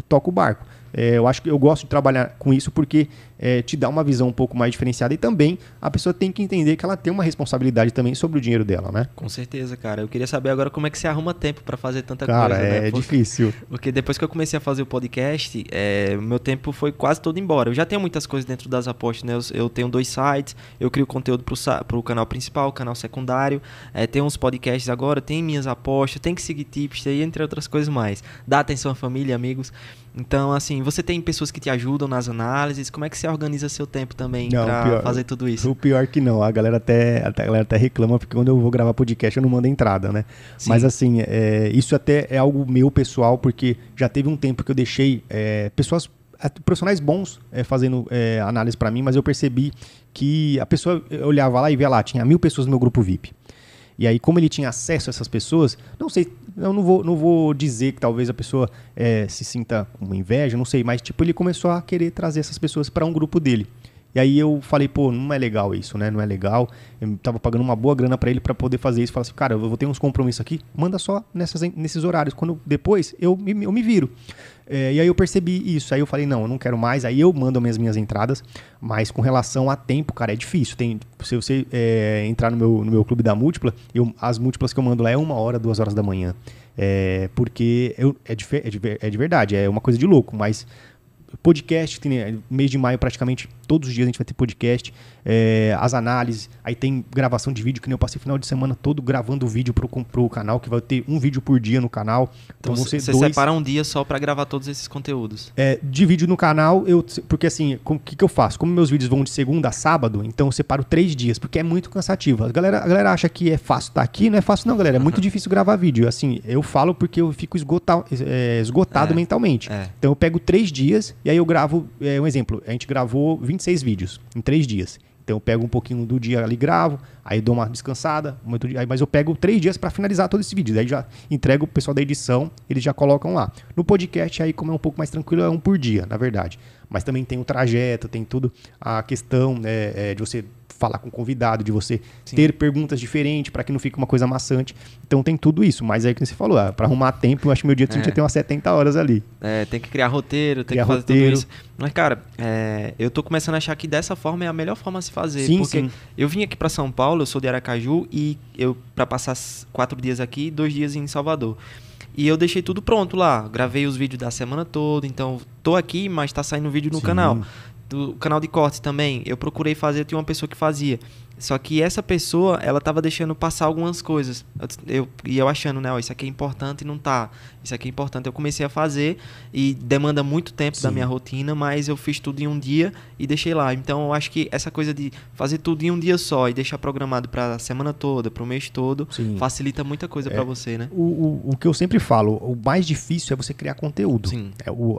toca o barco. É, eu acho que eu gosto de trabalhar com isso porque é, te dá uma visão um pouco mais diferenciada e também a pessoa tem que entender que ela tem uma responsabilidade também sobre o dinheiro dela, né? Com certeza, cara. Eu queria saber agora como é que você arruma tempo para fazer tanta cara, coisa. Cara, né? é né? porque, difícil. Porque depois que eu comecei a fazer o podcast, é, meu tempo foi quase todo embora. Eu já tenho muitas coisas dentro das apostas, né? Eu, eu tenho dois sites, eu crio conteúdo para o canal principal, canal secundário, é, tem uns podcasts agora, tem minhas apostas, tem que seguir tips, entre outras coisas mais. Dá atenção à família, amigos. Então, assim, você tem pessoas que te ajudam nas análises. Como é que você organiza seu tempo também para fazer tudo isso? O pior que não. A galera até, a galera até reclama, porque quando eu vou gravar podcast eu não mando entrada, né? Sim. Mas, assim, é, isso até é algo meu pessoal, porque já teve um tempo que eu deixei é, pessoas é, profissionais bons é, fazendo é, análise para mim, mas eu percebi que a pessoa olhava lá e via lá, tinha mil pessoas no meu grupo VIP. E aí, como ele tinha acesso a essas pessoas, não sei, não, não, vou, não vou dizer que talvez a pessoa é, se sinta uma inveja, não sei, mas tipo, ele começou a querer trazer essas pessoas para um grupo dele. E aí eu falei, pô, não é legal isso, né? Não é legal. Eu tava pagando uma boa grana para ele para poder fazer isso. Falar assim, cara, eu vou ter uns compromissos aqui, manda só nessas, nesses horários. Quando depois eu, eu me viro. É, e aí eu percebi isso. Aí eu falei, não, eu não quero mais. Aí eu mando minhas minhas entradas. Mas com relação a tempo, cara, é difícil. Tem, se você é, entrar no meu, no meu clube da múltipla, eu, as múltiplas que eu mando lá é uma hora, duas horas da manhã. É, porque eu, é, de, é, de, é de verdade, é uma coisa de louco, mas podcast, tem, é, mês de maio praticamente todos os dias a gente vai ter podcast é, as análises. Aí tem gravação de vídeo, que nem eu passei o final de semana todo gravando vídeo pro, pro canal, que vai ter um vídeo por dia no canal. Então, então você dois... separa um dia só para gravar todos esses conteúdos. É, de vídeo no canal, eu porque assim, o que, que eu faço? Como meus vídeos vão de segunda a sábado, então eu separo três dias, porque é muito cansativo. A galera, a galera acha que é fácil estar tá aqui, não é fácil não, galera. É muito [LAUGHS] difícil gravar vídeo. Assim, eu falo porque eu fico esgotado é, esgotado é, mentalmente. É. Então eu pego três dias e aí eu gravo, é, um exemplo, a gente gravou 26 vídeos em três dias. Então eu pego um pouquinho do dia ali, gravo, aí dou uma descansada, aí, mas eu pego três dias para finalizar todo esse vídeo. Daí já entrego o pessoal da edição, eles já colocam lá. No podcast, aí, como é um pouco mais tranquilo, é um por dia, na verdade mas também tem o trajeto, tem tudo a questão né, é, de você falar com o convidado, de você Sim. ter perguntas diferentes para que não fique uma coisa maçante. Então tem tudo isso, mas aí é que você falou, ah, para arrumar tempo, eu acho que meu dia é. tem umas 70 horas ali. É, tem que criar roteiro, tem criar que fazer roteiro. tudo isso. Mas cara, é, eu tô começando a achar que dessa forma é a melhor forma de se fazer, sim, porque sim. eu vim aqui para São Paulo, eu sou de Aracaju e eu para passar quatro dias aqui, dois dias em Salvador. E eu deixei tudo pronto lá. Gravei os vídeos da semana toda, então tô aqui, mas tá saindo vídeo no Sim. canal. Do canal de corte também, eu procurei fazer, tinha uma pessoa que fazia. Só que essa pessoa, ela tava deixando passar algumas coisas. Eu, e eu achando, né, ó, isso aqui é importante e não tá. Isso aqui é importante. Eu comecei a fazer e demanda muito tempo Sim. da minha rotina, mas eu fiz tudo em um dia e deixei lá. Então eu acho que essa coisa de fazer tudo em um dia só e deixar programado para a semana toda, para o mês todo, Sim. facilita muita coisa é, para você, né? O, o, o, que eu sempre falo, o mais difícil é você criar conteúdo. Sim. É, o,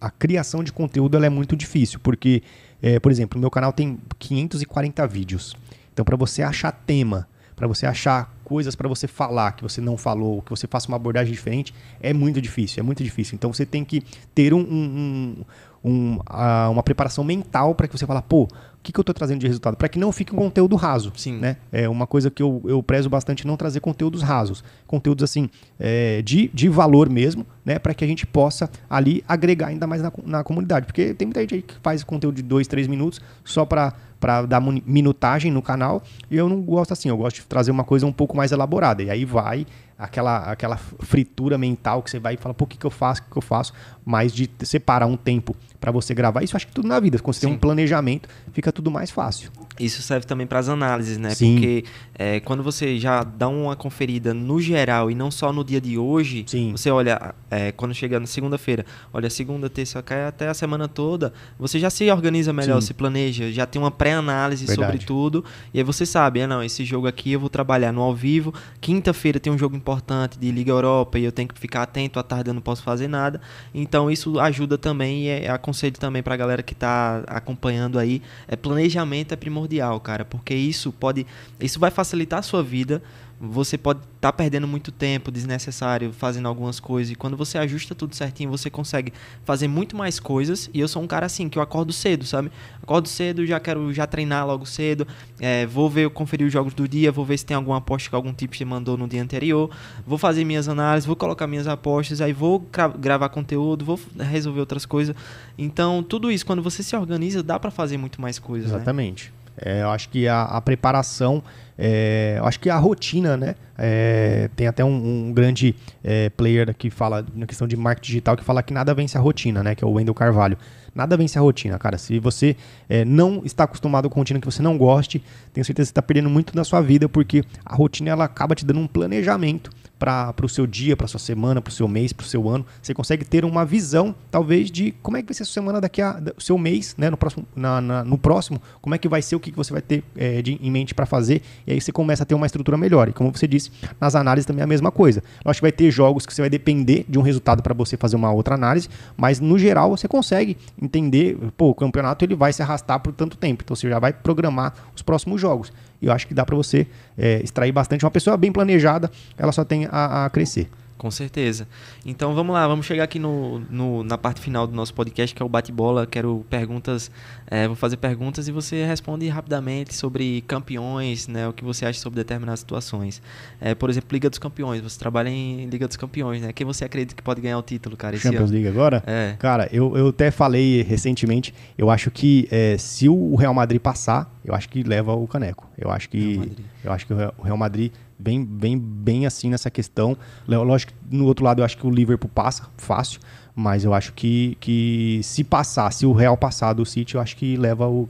a, a criação de conteúdo ela é muito difícil, porque é, por exemplo, o meu canal tem 540 vídeos. Então, para você achar tema, para você achar coisas para você falar que você não falou, que você faça uma abordagem diferente, é muito difícil, é muito difícil. Então, você tem que ter um, um, um, um ah, uma preparação mental para que você fale, pô, que, que eu estou trazendo de resultado? Para que não fique um conteúdo raso. Sim. Né? É uma coisa que eu, eu prezo bastante não trazer conteúdos rasos. Conteúdos assim, é, de, de valor mesmo, né? Para que a gente possa ali agregar ainda mais na, na comunidade. Porque tem muita gente aí que faz conteúdo de dois, três minutos só para para dar minutagem no canal. E eu não gosto assim, eu gosto de trazer uma coisa um pouco mais elaborada. E aí vai aquela, aquela fritura mental que você vai e fala, pô, o que, que eu faço, o que, que eu faço? Mas de separar um tempo para você gravar. Isso acho que tudo na vida. Quando você tem um planejamento, fica tudo mais fácil. Isso serve também para as análises, né? Sim. Porque é, quando você já dá uma conferida no geral e não só no dia de hoje, Sim. você olha, é, quando chega na segunda-feira, olha segunda, terça, cai até a semana toda, você já se organiza melhor, Sim. se planeja, já tem uma pré-análise sobre tudo, e aí você sabe, ah, não, esse jogo aqui eu vou trabalhar no ao vivo, quinta-feira tem um jogo importante de Liga Europa e eu tenho que ficar atento, à tarde eu não posso fazer nada, então isso ajuda também e é, é aconselho também para a galera que está acompanhando aí, é planejamento é primordial primordial, cara, porque isso pode, isso vai facilitar a sua vida. Você pode estar tá perdendo muito tempo desnecessário fazendo algumas coisas e quando você ajusta tudo certinho, você consegue fazer muito mais coisas. E eu sou um cara assim que eu acordo cedo, sabe? Acordo cedo, já quero já treinar logo cedo, é, vou ver, conferir os jogos do dia, vou ver se tem alguma aposta que algum tipo te mandou no dia anterior, vou fazer minhas análises, vou colocar minhas apostas, aí vou gravar conteúdo, vou resolver outras coisas. Então, tudo isso quando você se organiza, dá para fazer muito mais coisas, né? Exatamente. Né? É, eu acho que a, a preparação, é, eu acho que a rotina, né? É, tem até um, um grande é, player que fala na questão de marketing digital que fala que nada vence a rotina, né? Que é o Wendel Carvalho. Nada vence a rotina, cara. Se você é, não está acostumado com rotina que você não goste, tenho certeza que você está perdendo muito da sua vida, porque a rotina ela acaba te dando um planejamento para o seu dia, para sua semana, para o seu mês, para o seu ano. Você consegue ter uma visão, talvez, de como é que vai ser a sua semana daqui a seu mês, né? No próximo, na, na, no próximo, como é que vai ser o que você vai ter é, de, em mente para fazer. E aí você começa a ter uma estrutura melhor. E como você disse, nas análises também é a mesma coisa. Eu acho que vai ter jogos que você vai depender de um resultado para você fazer uma outra análise, mas no geral você consegue entender, pô, o campeonato ele vai se arrastar por tanto tempo. Então você já vai programar os próximos jogos. E eu acho que dá para você é, extrair bastante. Uma pessoa bem planejada, ela só tem a, a crescer. Com certeza. Então vamos lá, vamos chegar aqui no, no na parte final do nosso podcast, que é o bate-bola. Quero perguntas, é, vou fazer perguntas e você responde rapidamente sobre campeões, né, o que você acha sobre determinadas situações. É, por exemplo, Liga dos Campeões, você trabalha em Liga dos Campeões, né? Quem você acredita que pode ganhar o título, cara? Champions ano? League agora? É. Cara, eu, eu até falei recentemente, eu acho que é, se o Real Madrid passar, eu acho que leva o caneco. Eu acho que, eu acho que o Real Madrid bem, bem, bem assim nessa questão. Lógico que no outro lado eu acho que o Liverpool passa fácil, mas eu acho que, que se passar, se o Real passar do City, eu acho que leva o,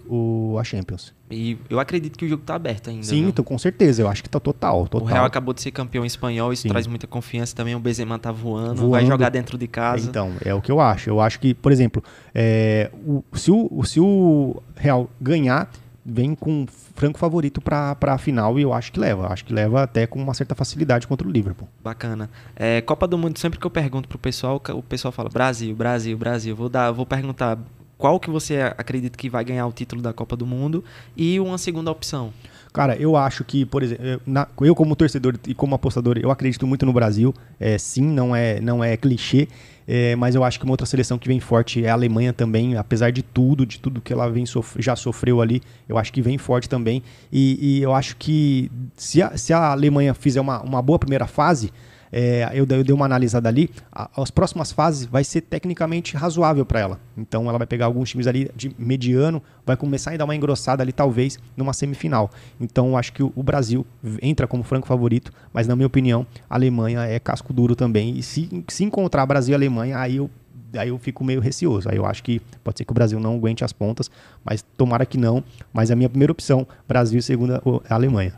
o a Champions. E eu acredito que o jogo está aberto ainda. Sim, então, com certeza. Eu acho que está total, total, O Real acabou de ser campeão espanhol, isso Sim. traz muita confiança também. O Benzema está voando, voando, vai jogar dentro de casa. Então, é o que eu acho. Eu acho que, por exemplo, é, o, se, o, se o Real ganhar, vem com franco favorito para a final e eu acho que leva. Acho que leva até com uma certa facilidade contra o Liverpool. Bacana. É, Copa do Mundo, sempre que eu pergunto pro pessoal, o pessoal fala Brasil, Brasil, Brasil. Vou dar, vou perguntar qual que você acredita que vai ganhar o título da Copa do Mundo e uma segunda opção. Cara, eu acho que, por exemplo, eh, eu como torcedor e como apostador, eu acredito muito no Brasil. É, sim, não é, não é clichê, é, mas eu acho que uma outra seleção que vem forte é a Alemanha também, apesar de tudo, de tudo que ela vem sof já sofreu ali, eu acho que vem forte também. E, e eu acho que se a, se a Alemanha fizer uma, uma boa primeira fase, é, eu, eu dei uma analisada ali, a, as próximas fases vai ser tecnicamente razoável para ela. Então ela vai pegar alguns times ali de mediano, vai começar a dar uma engrossada ali, talvez, numa semifinal. Então acho que o, o Brasil entra como franco favorito, mas na minha opinião, a Alemanha é casco duro também. E se, se encontrar Brasil e Alemanha, aí eu aí eu fico meio receoso. Aí eu acho que pode ser que o Brasil não aguente as pontas, mas tomara que não. Mas a minha primeira opção, Brasil e segunda, Alemanha.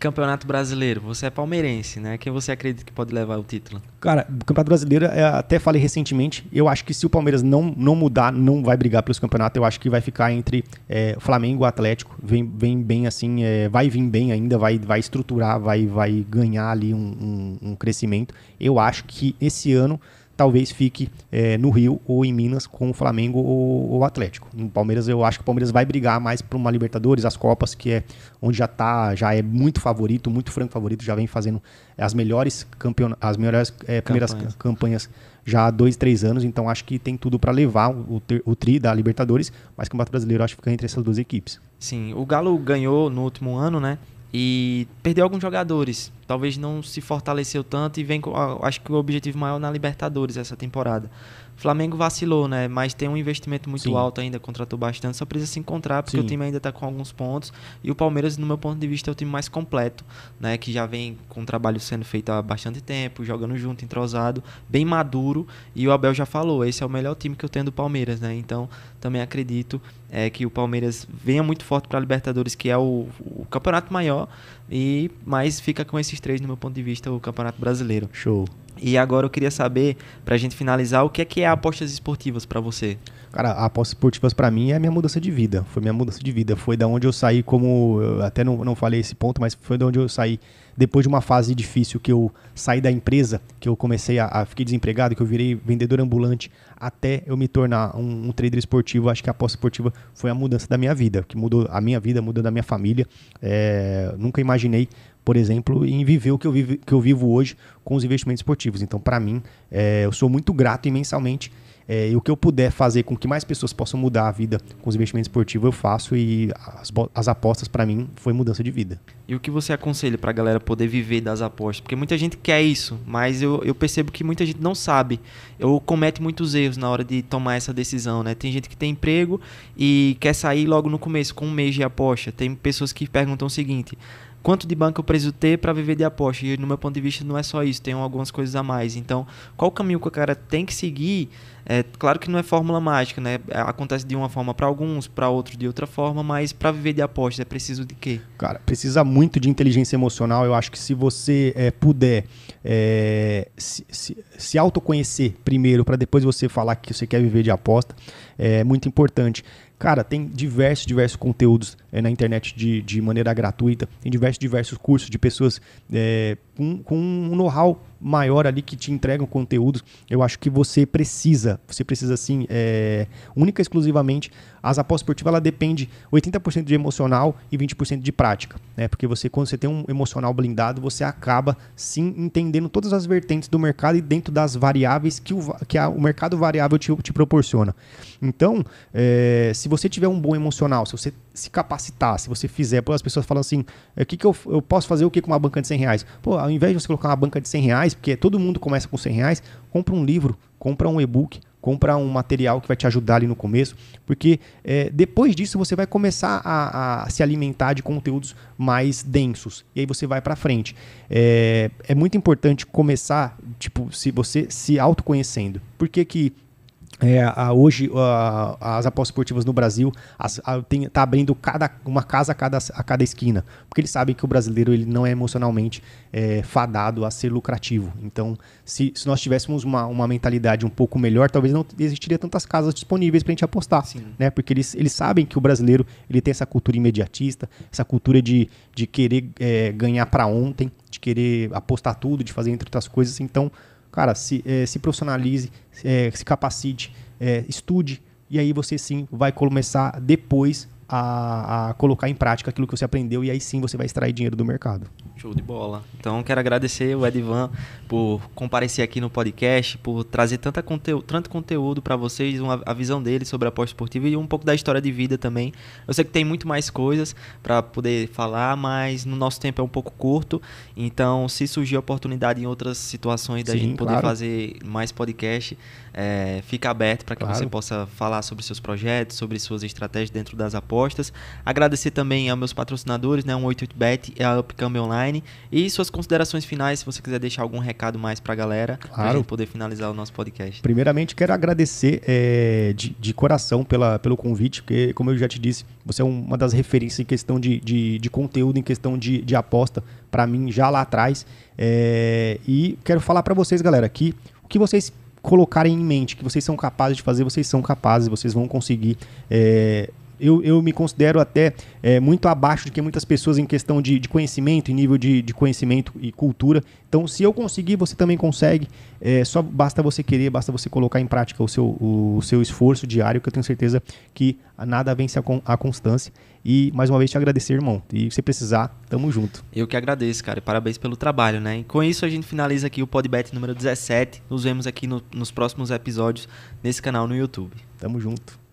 Campeonato Brasileiro, você é palmeirense, né? Quem você acredita que pode levar o título? Cara, o Campeonato Brasileiro, é, até falei recentemente, eu acho que se o Palmeiras não, não mudar, não vai brigar pelos campeonatos, eu acho que vai ficar entre é, Flamengo e Atlético. Vem, vem bem assim, é, vai vir bem ainda, vai, vai estruturar, vai, vai ganhar ali um, um, um crescimento. Eu acho que esse ano talvez fique é, no Rio ou em Minas com o Flamengo ou, o Atlético. No Palmeiras, eu acho que o Palmeiras vai brigar mais para uma Libertadores, as Copas, que é onde já tá, já é muito favorito, muito franco favorito, já vem fazendo as melhores campeon as melhores é, primeiras campanhas. campanhas já há dois, três anos, então acho que tem tudo para levar o, o, tri da Libertadores, mas o Campeonato Brasileiro acho que fica entre essas duas equipes. Sim, o Galo ganhou no último ano, né? e perdeu alguns jogadores. Talvez não se fortaleceu tanto e vem com, acho que o objetivo maior na Libertadores essa temporada. O Flamengo vacilou, né? Mas tem um investimento muito Sim. alto ainda, contratou bastante, só precisa se encontrar porque Sim. o time ainda está com alguns pontos e o Palmeiras, no meu ponto de vista, é o time mais completo, né? Que já vem com o trabalho sendo feito há bastante tempo, jogando junto, entrosado, bem maduro e o Abel já falou, esse é o melhor time que eu tenho do Palmeiras, né? Então também acredito é, que o Palmeiras venha muito forte para a Libertadores, que é o, o, campeonato maior, e mas fica com esses três, no meu ponto de vista, o Campeonato Brasileiro. Show. E agora eu queria saber, para a gente finalizar, o que é que é apostas esportivas para você? Cara, a aposta esportivas para mim é minha mudança de vida. Foi minha mudança de vida. Foi da onde eu saí como. Eu até não, não falei esse ponto, mas foi da onde eu saí depois de uma fase difícil que eu saí da empresa, que eu comecei a, a fiquei desempregado, que eu virei vendedor ambulante, até eu me tornar um, um, trader esportivo. Acho que a aposta esportiva foi a mudança da minha vida, que mudou a minha vida, mudou da minha família. É, nunca imaginei por exemplo, em viver o que eu, vivo, que eu vivo hoje com os investimentos esportivos. Então, para mim, é, eu sou muito grato imensamente é, e o que eu puder fazer com que mais pessoas possam mudar a vida com os investimentos esportivos, eu faço. E as, as apostas, para mim, foi mudança de vida. E o que você aconselha para a galera poder viver das apostas? Porque muita gente quer isso, mas eu, eu percebo que muita gente não sabe. Eu comete muitos erros na hora de tomar essa decisão, né? Tem gente que tem emprego e quer sair logo no começo, com um mês de aposta. Tem pessoas que perguntam o seguinte quanto de banco eu preciso ter para viver de aposta. E no meu ponto de vista não é só isso, tem algumas coisas a mais. Então, qual o caminho que o cara tem que seguir é, claro que não é fórmula mágica, né? É, acontece de uma forma para alguns, para outros de outra forma, mas para viver de apostas é preciso de quê? Cara, precisa muito de inteligência emocional. Eu acho que se você é, puder é, se, se, se, autoconhecer primeiro, para depois você falar que você quer viver de aposta, é muito importante. Cara, tem diversos, diversos conteúdos é, na internet de, de maneira gratuita. em diversos, diversos cursos de pessoas é, com, com um know-how maior ali que te entregam conteúdos. Eu acho que você precisa, você precisa assim, é, única e exclusivamente. As apostas esportivas, ela depende 80% de emocional e 20% de prática. Né? Porque você, quando você tem um emocional blindado, você acaba sim entendendo todas as vertentes do mercado e dentro das variáveis que o, que a, o mercado variável te, te proporciona. Então, é, se você tiver um bom emocional, se você se capacitar, se você fizer, pô, as pessoas falam assim, o é, que, que eu, eu posso fazer o que com uma banca de 100 reais? Pô, ao invés de você colocar uma banca de 100 reais, porque todo mundo começa com 100 reais, compra um livro, compra um e-book, compra um material que vai te ajudar ali no começo, porque é, depois disso você vai começar a, a, se alimentar de conteúdos mais densos e aí você vai para frente. É, é muito importante começar, tipo, se você se autoconhecendo. Por que que é, a, hoje a, as apostas esportivas no Brasil está abrindo cada, uma casa a cada, a cada esquina, porque eles sabem que o brasileiro ele não é emocionalmente é, fadado a ser lucrativo. Então, se, se nós tivéssemos uma, uma mentalidade um pouco melhor, talvez não existiria tantas casas disponíveis para a gente apostar, Sim. né? Porque eles, eles sabem que o brasileiro ele tem essa cultura imediatista, essa cultura de, de querer é, ganhar para ontem, de querer apostar tudo, de fazer entre outras coisas. Então, Cara, se, é, se profissionalize, é, se capacite, é, estude, e aí você sim vai começar depois a, a, colocar em prática aquilo que você aprendeu, e aí sim você vai extrair dinheiro do mercado. Show de bola. Então, quero agradecer o Edvan por comparecer aqui no podcast, por trazer tanta conteúdo, tanto conteúdo para vocês, uma, a visão dele sobre a aposta esportiva e um pouco da história de vida também. Eu sei que tem muito mais coisas para poder falar, mas no nosso tempo é um pouco curto. Então, se surgir oportunidade em outras situações da Sim, gente poder claro. fazer mais podcast, é, fica aberto para que claro. você possa falar sobre seus projetos, sobre suas estratégias dentro das apostas. Agradecer também aos meus patrocinadores, né, 188bet e a UpCam Online. E suas considerações finais, se você quiser deixar algum recado mais para a galera, claro. para gente poder finalizar o nosso podcast. Primeiramente, quero agradecer é, de, de, coração pela, pelo convite, porque, como eu já te disse, você é uma das referências em questão de, de, de conteúdo, em questão de, de aposta, para mim, já lá atrás. É, e quero falar para vocês, galera, que o que vocês colocarem em mente que vocês são capazes de fazer, vocês são capazes, vocês vão conseguir. É, eu, eu me considero até é, muito abaixo de que muitas pessoas em questão de, de conhecimento, em nível de, de conhecimento e cultura. Então, se eu conseguir, você também consegue. É, só basta você querer, basta você colocar em prática o seu, o, o seu esforço diário, que eu tenho certeza que nada vence a, a constância. E mais uma vez te agradecer, irmão. E se precisar, tamo junto. Eu que agradeço, cara. E parabéns pelo trabalho, né? E com isso a gente finaliza aqui o Podbet número 17. Nos vemos aqui no, nos próximos episódios nesse canal no YouTube. Tamo junto.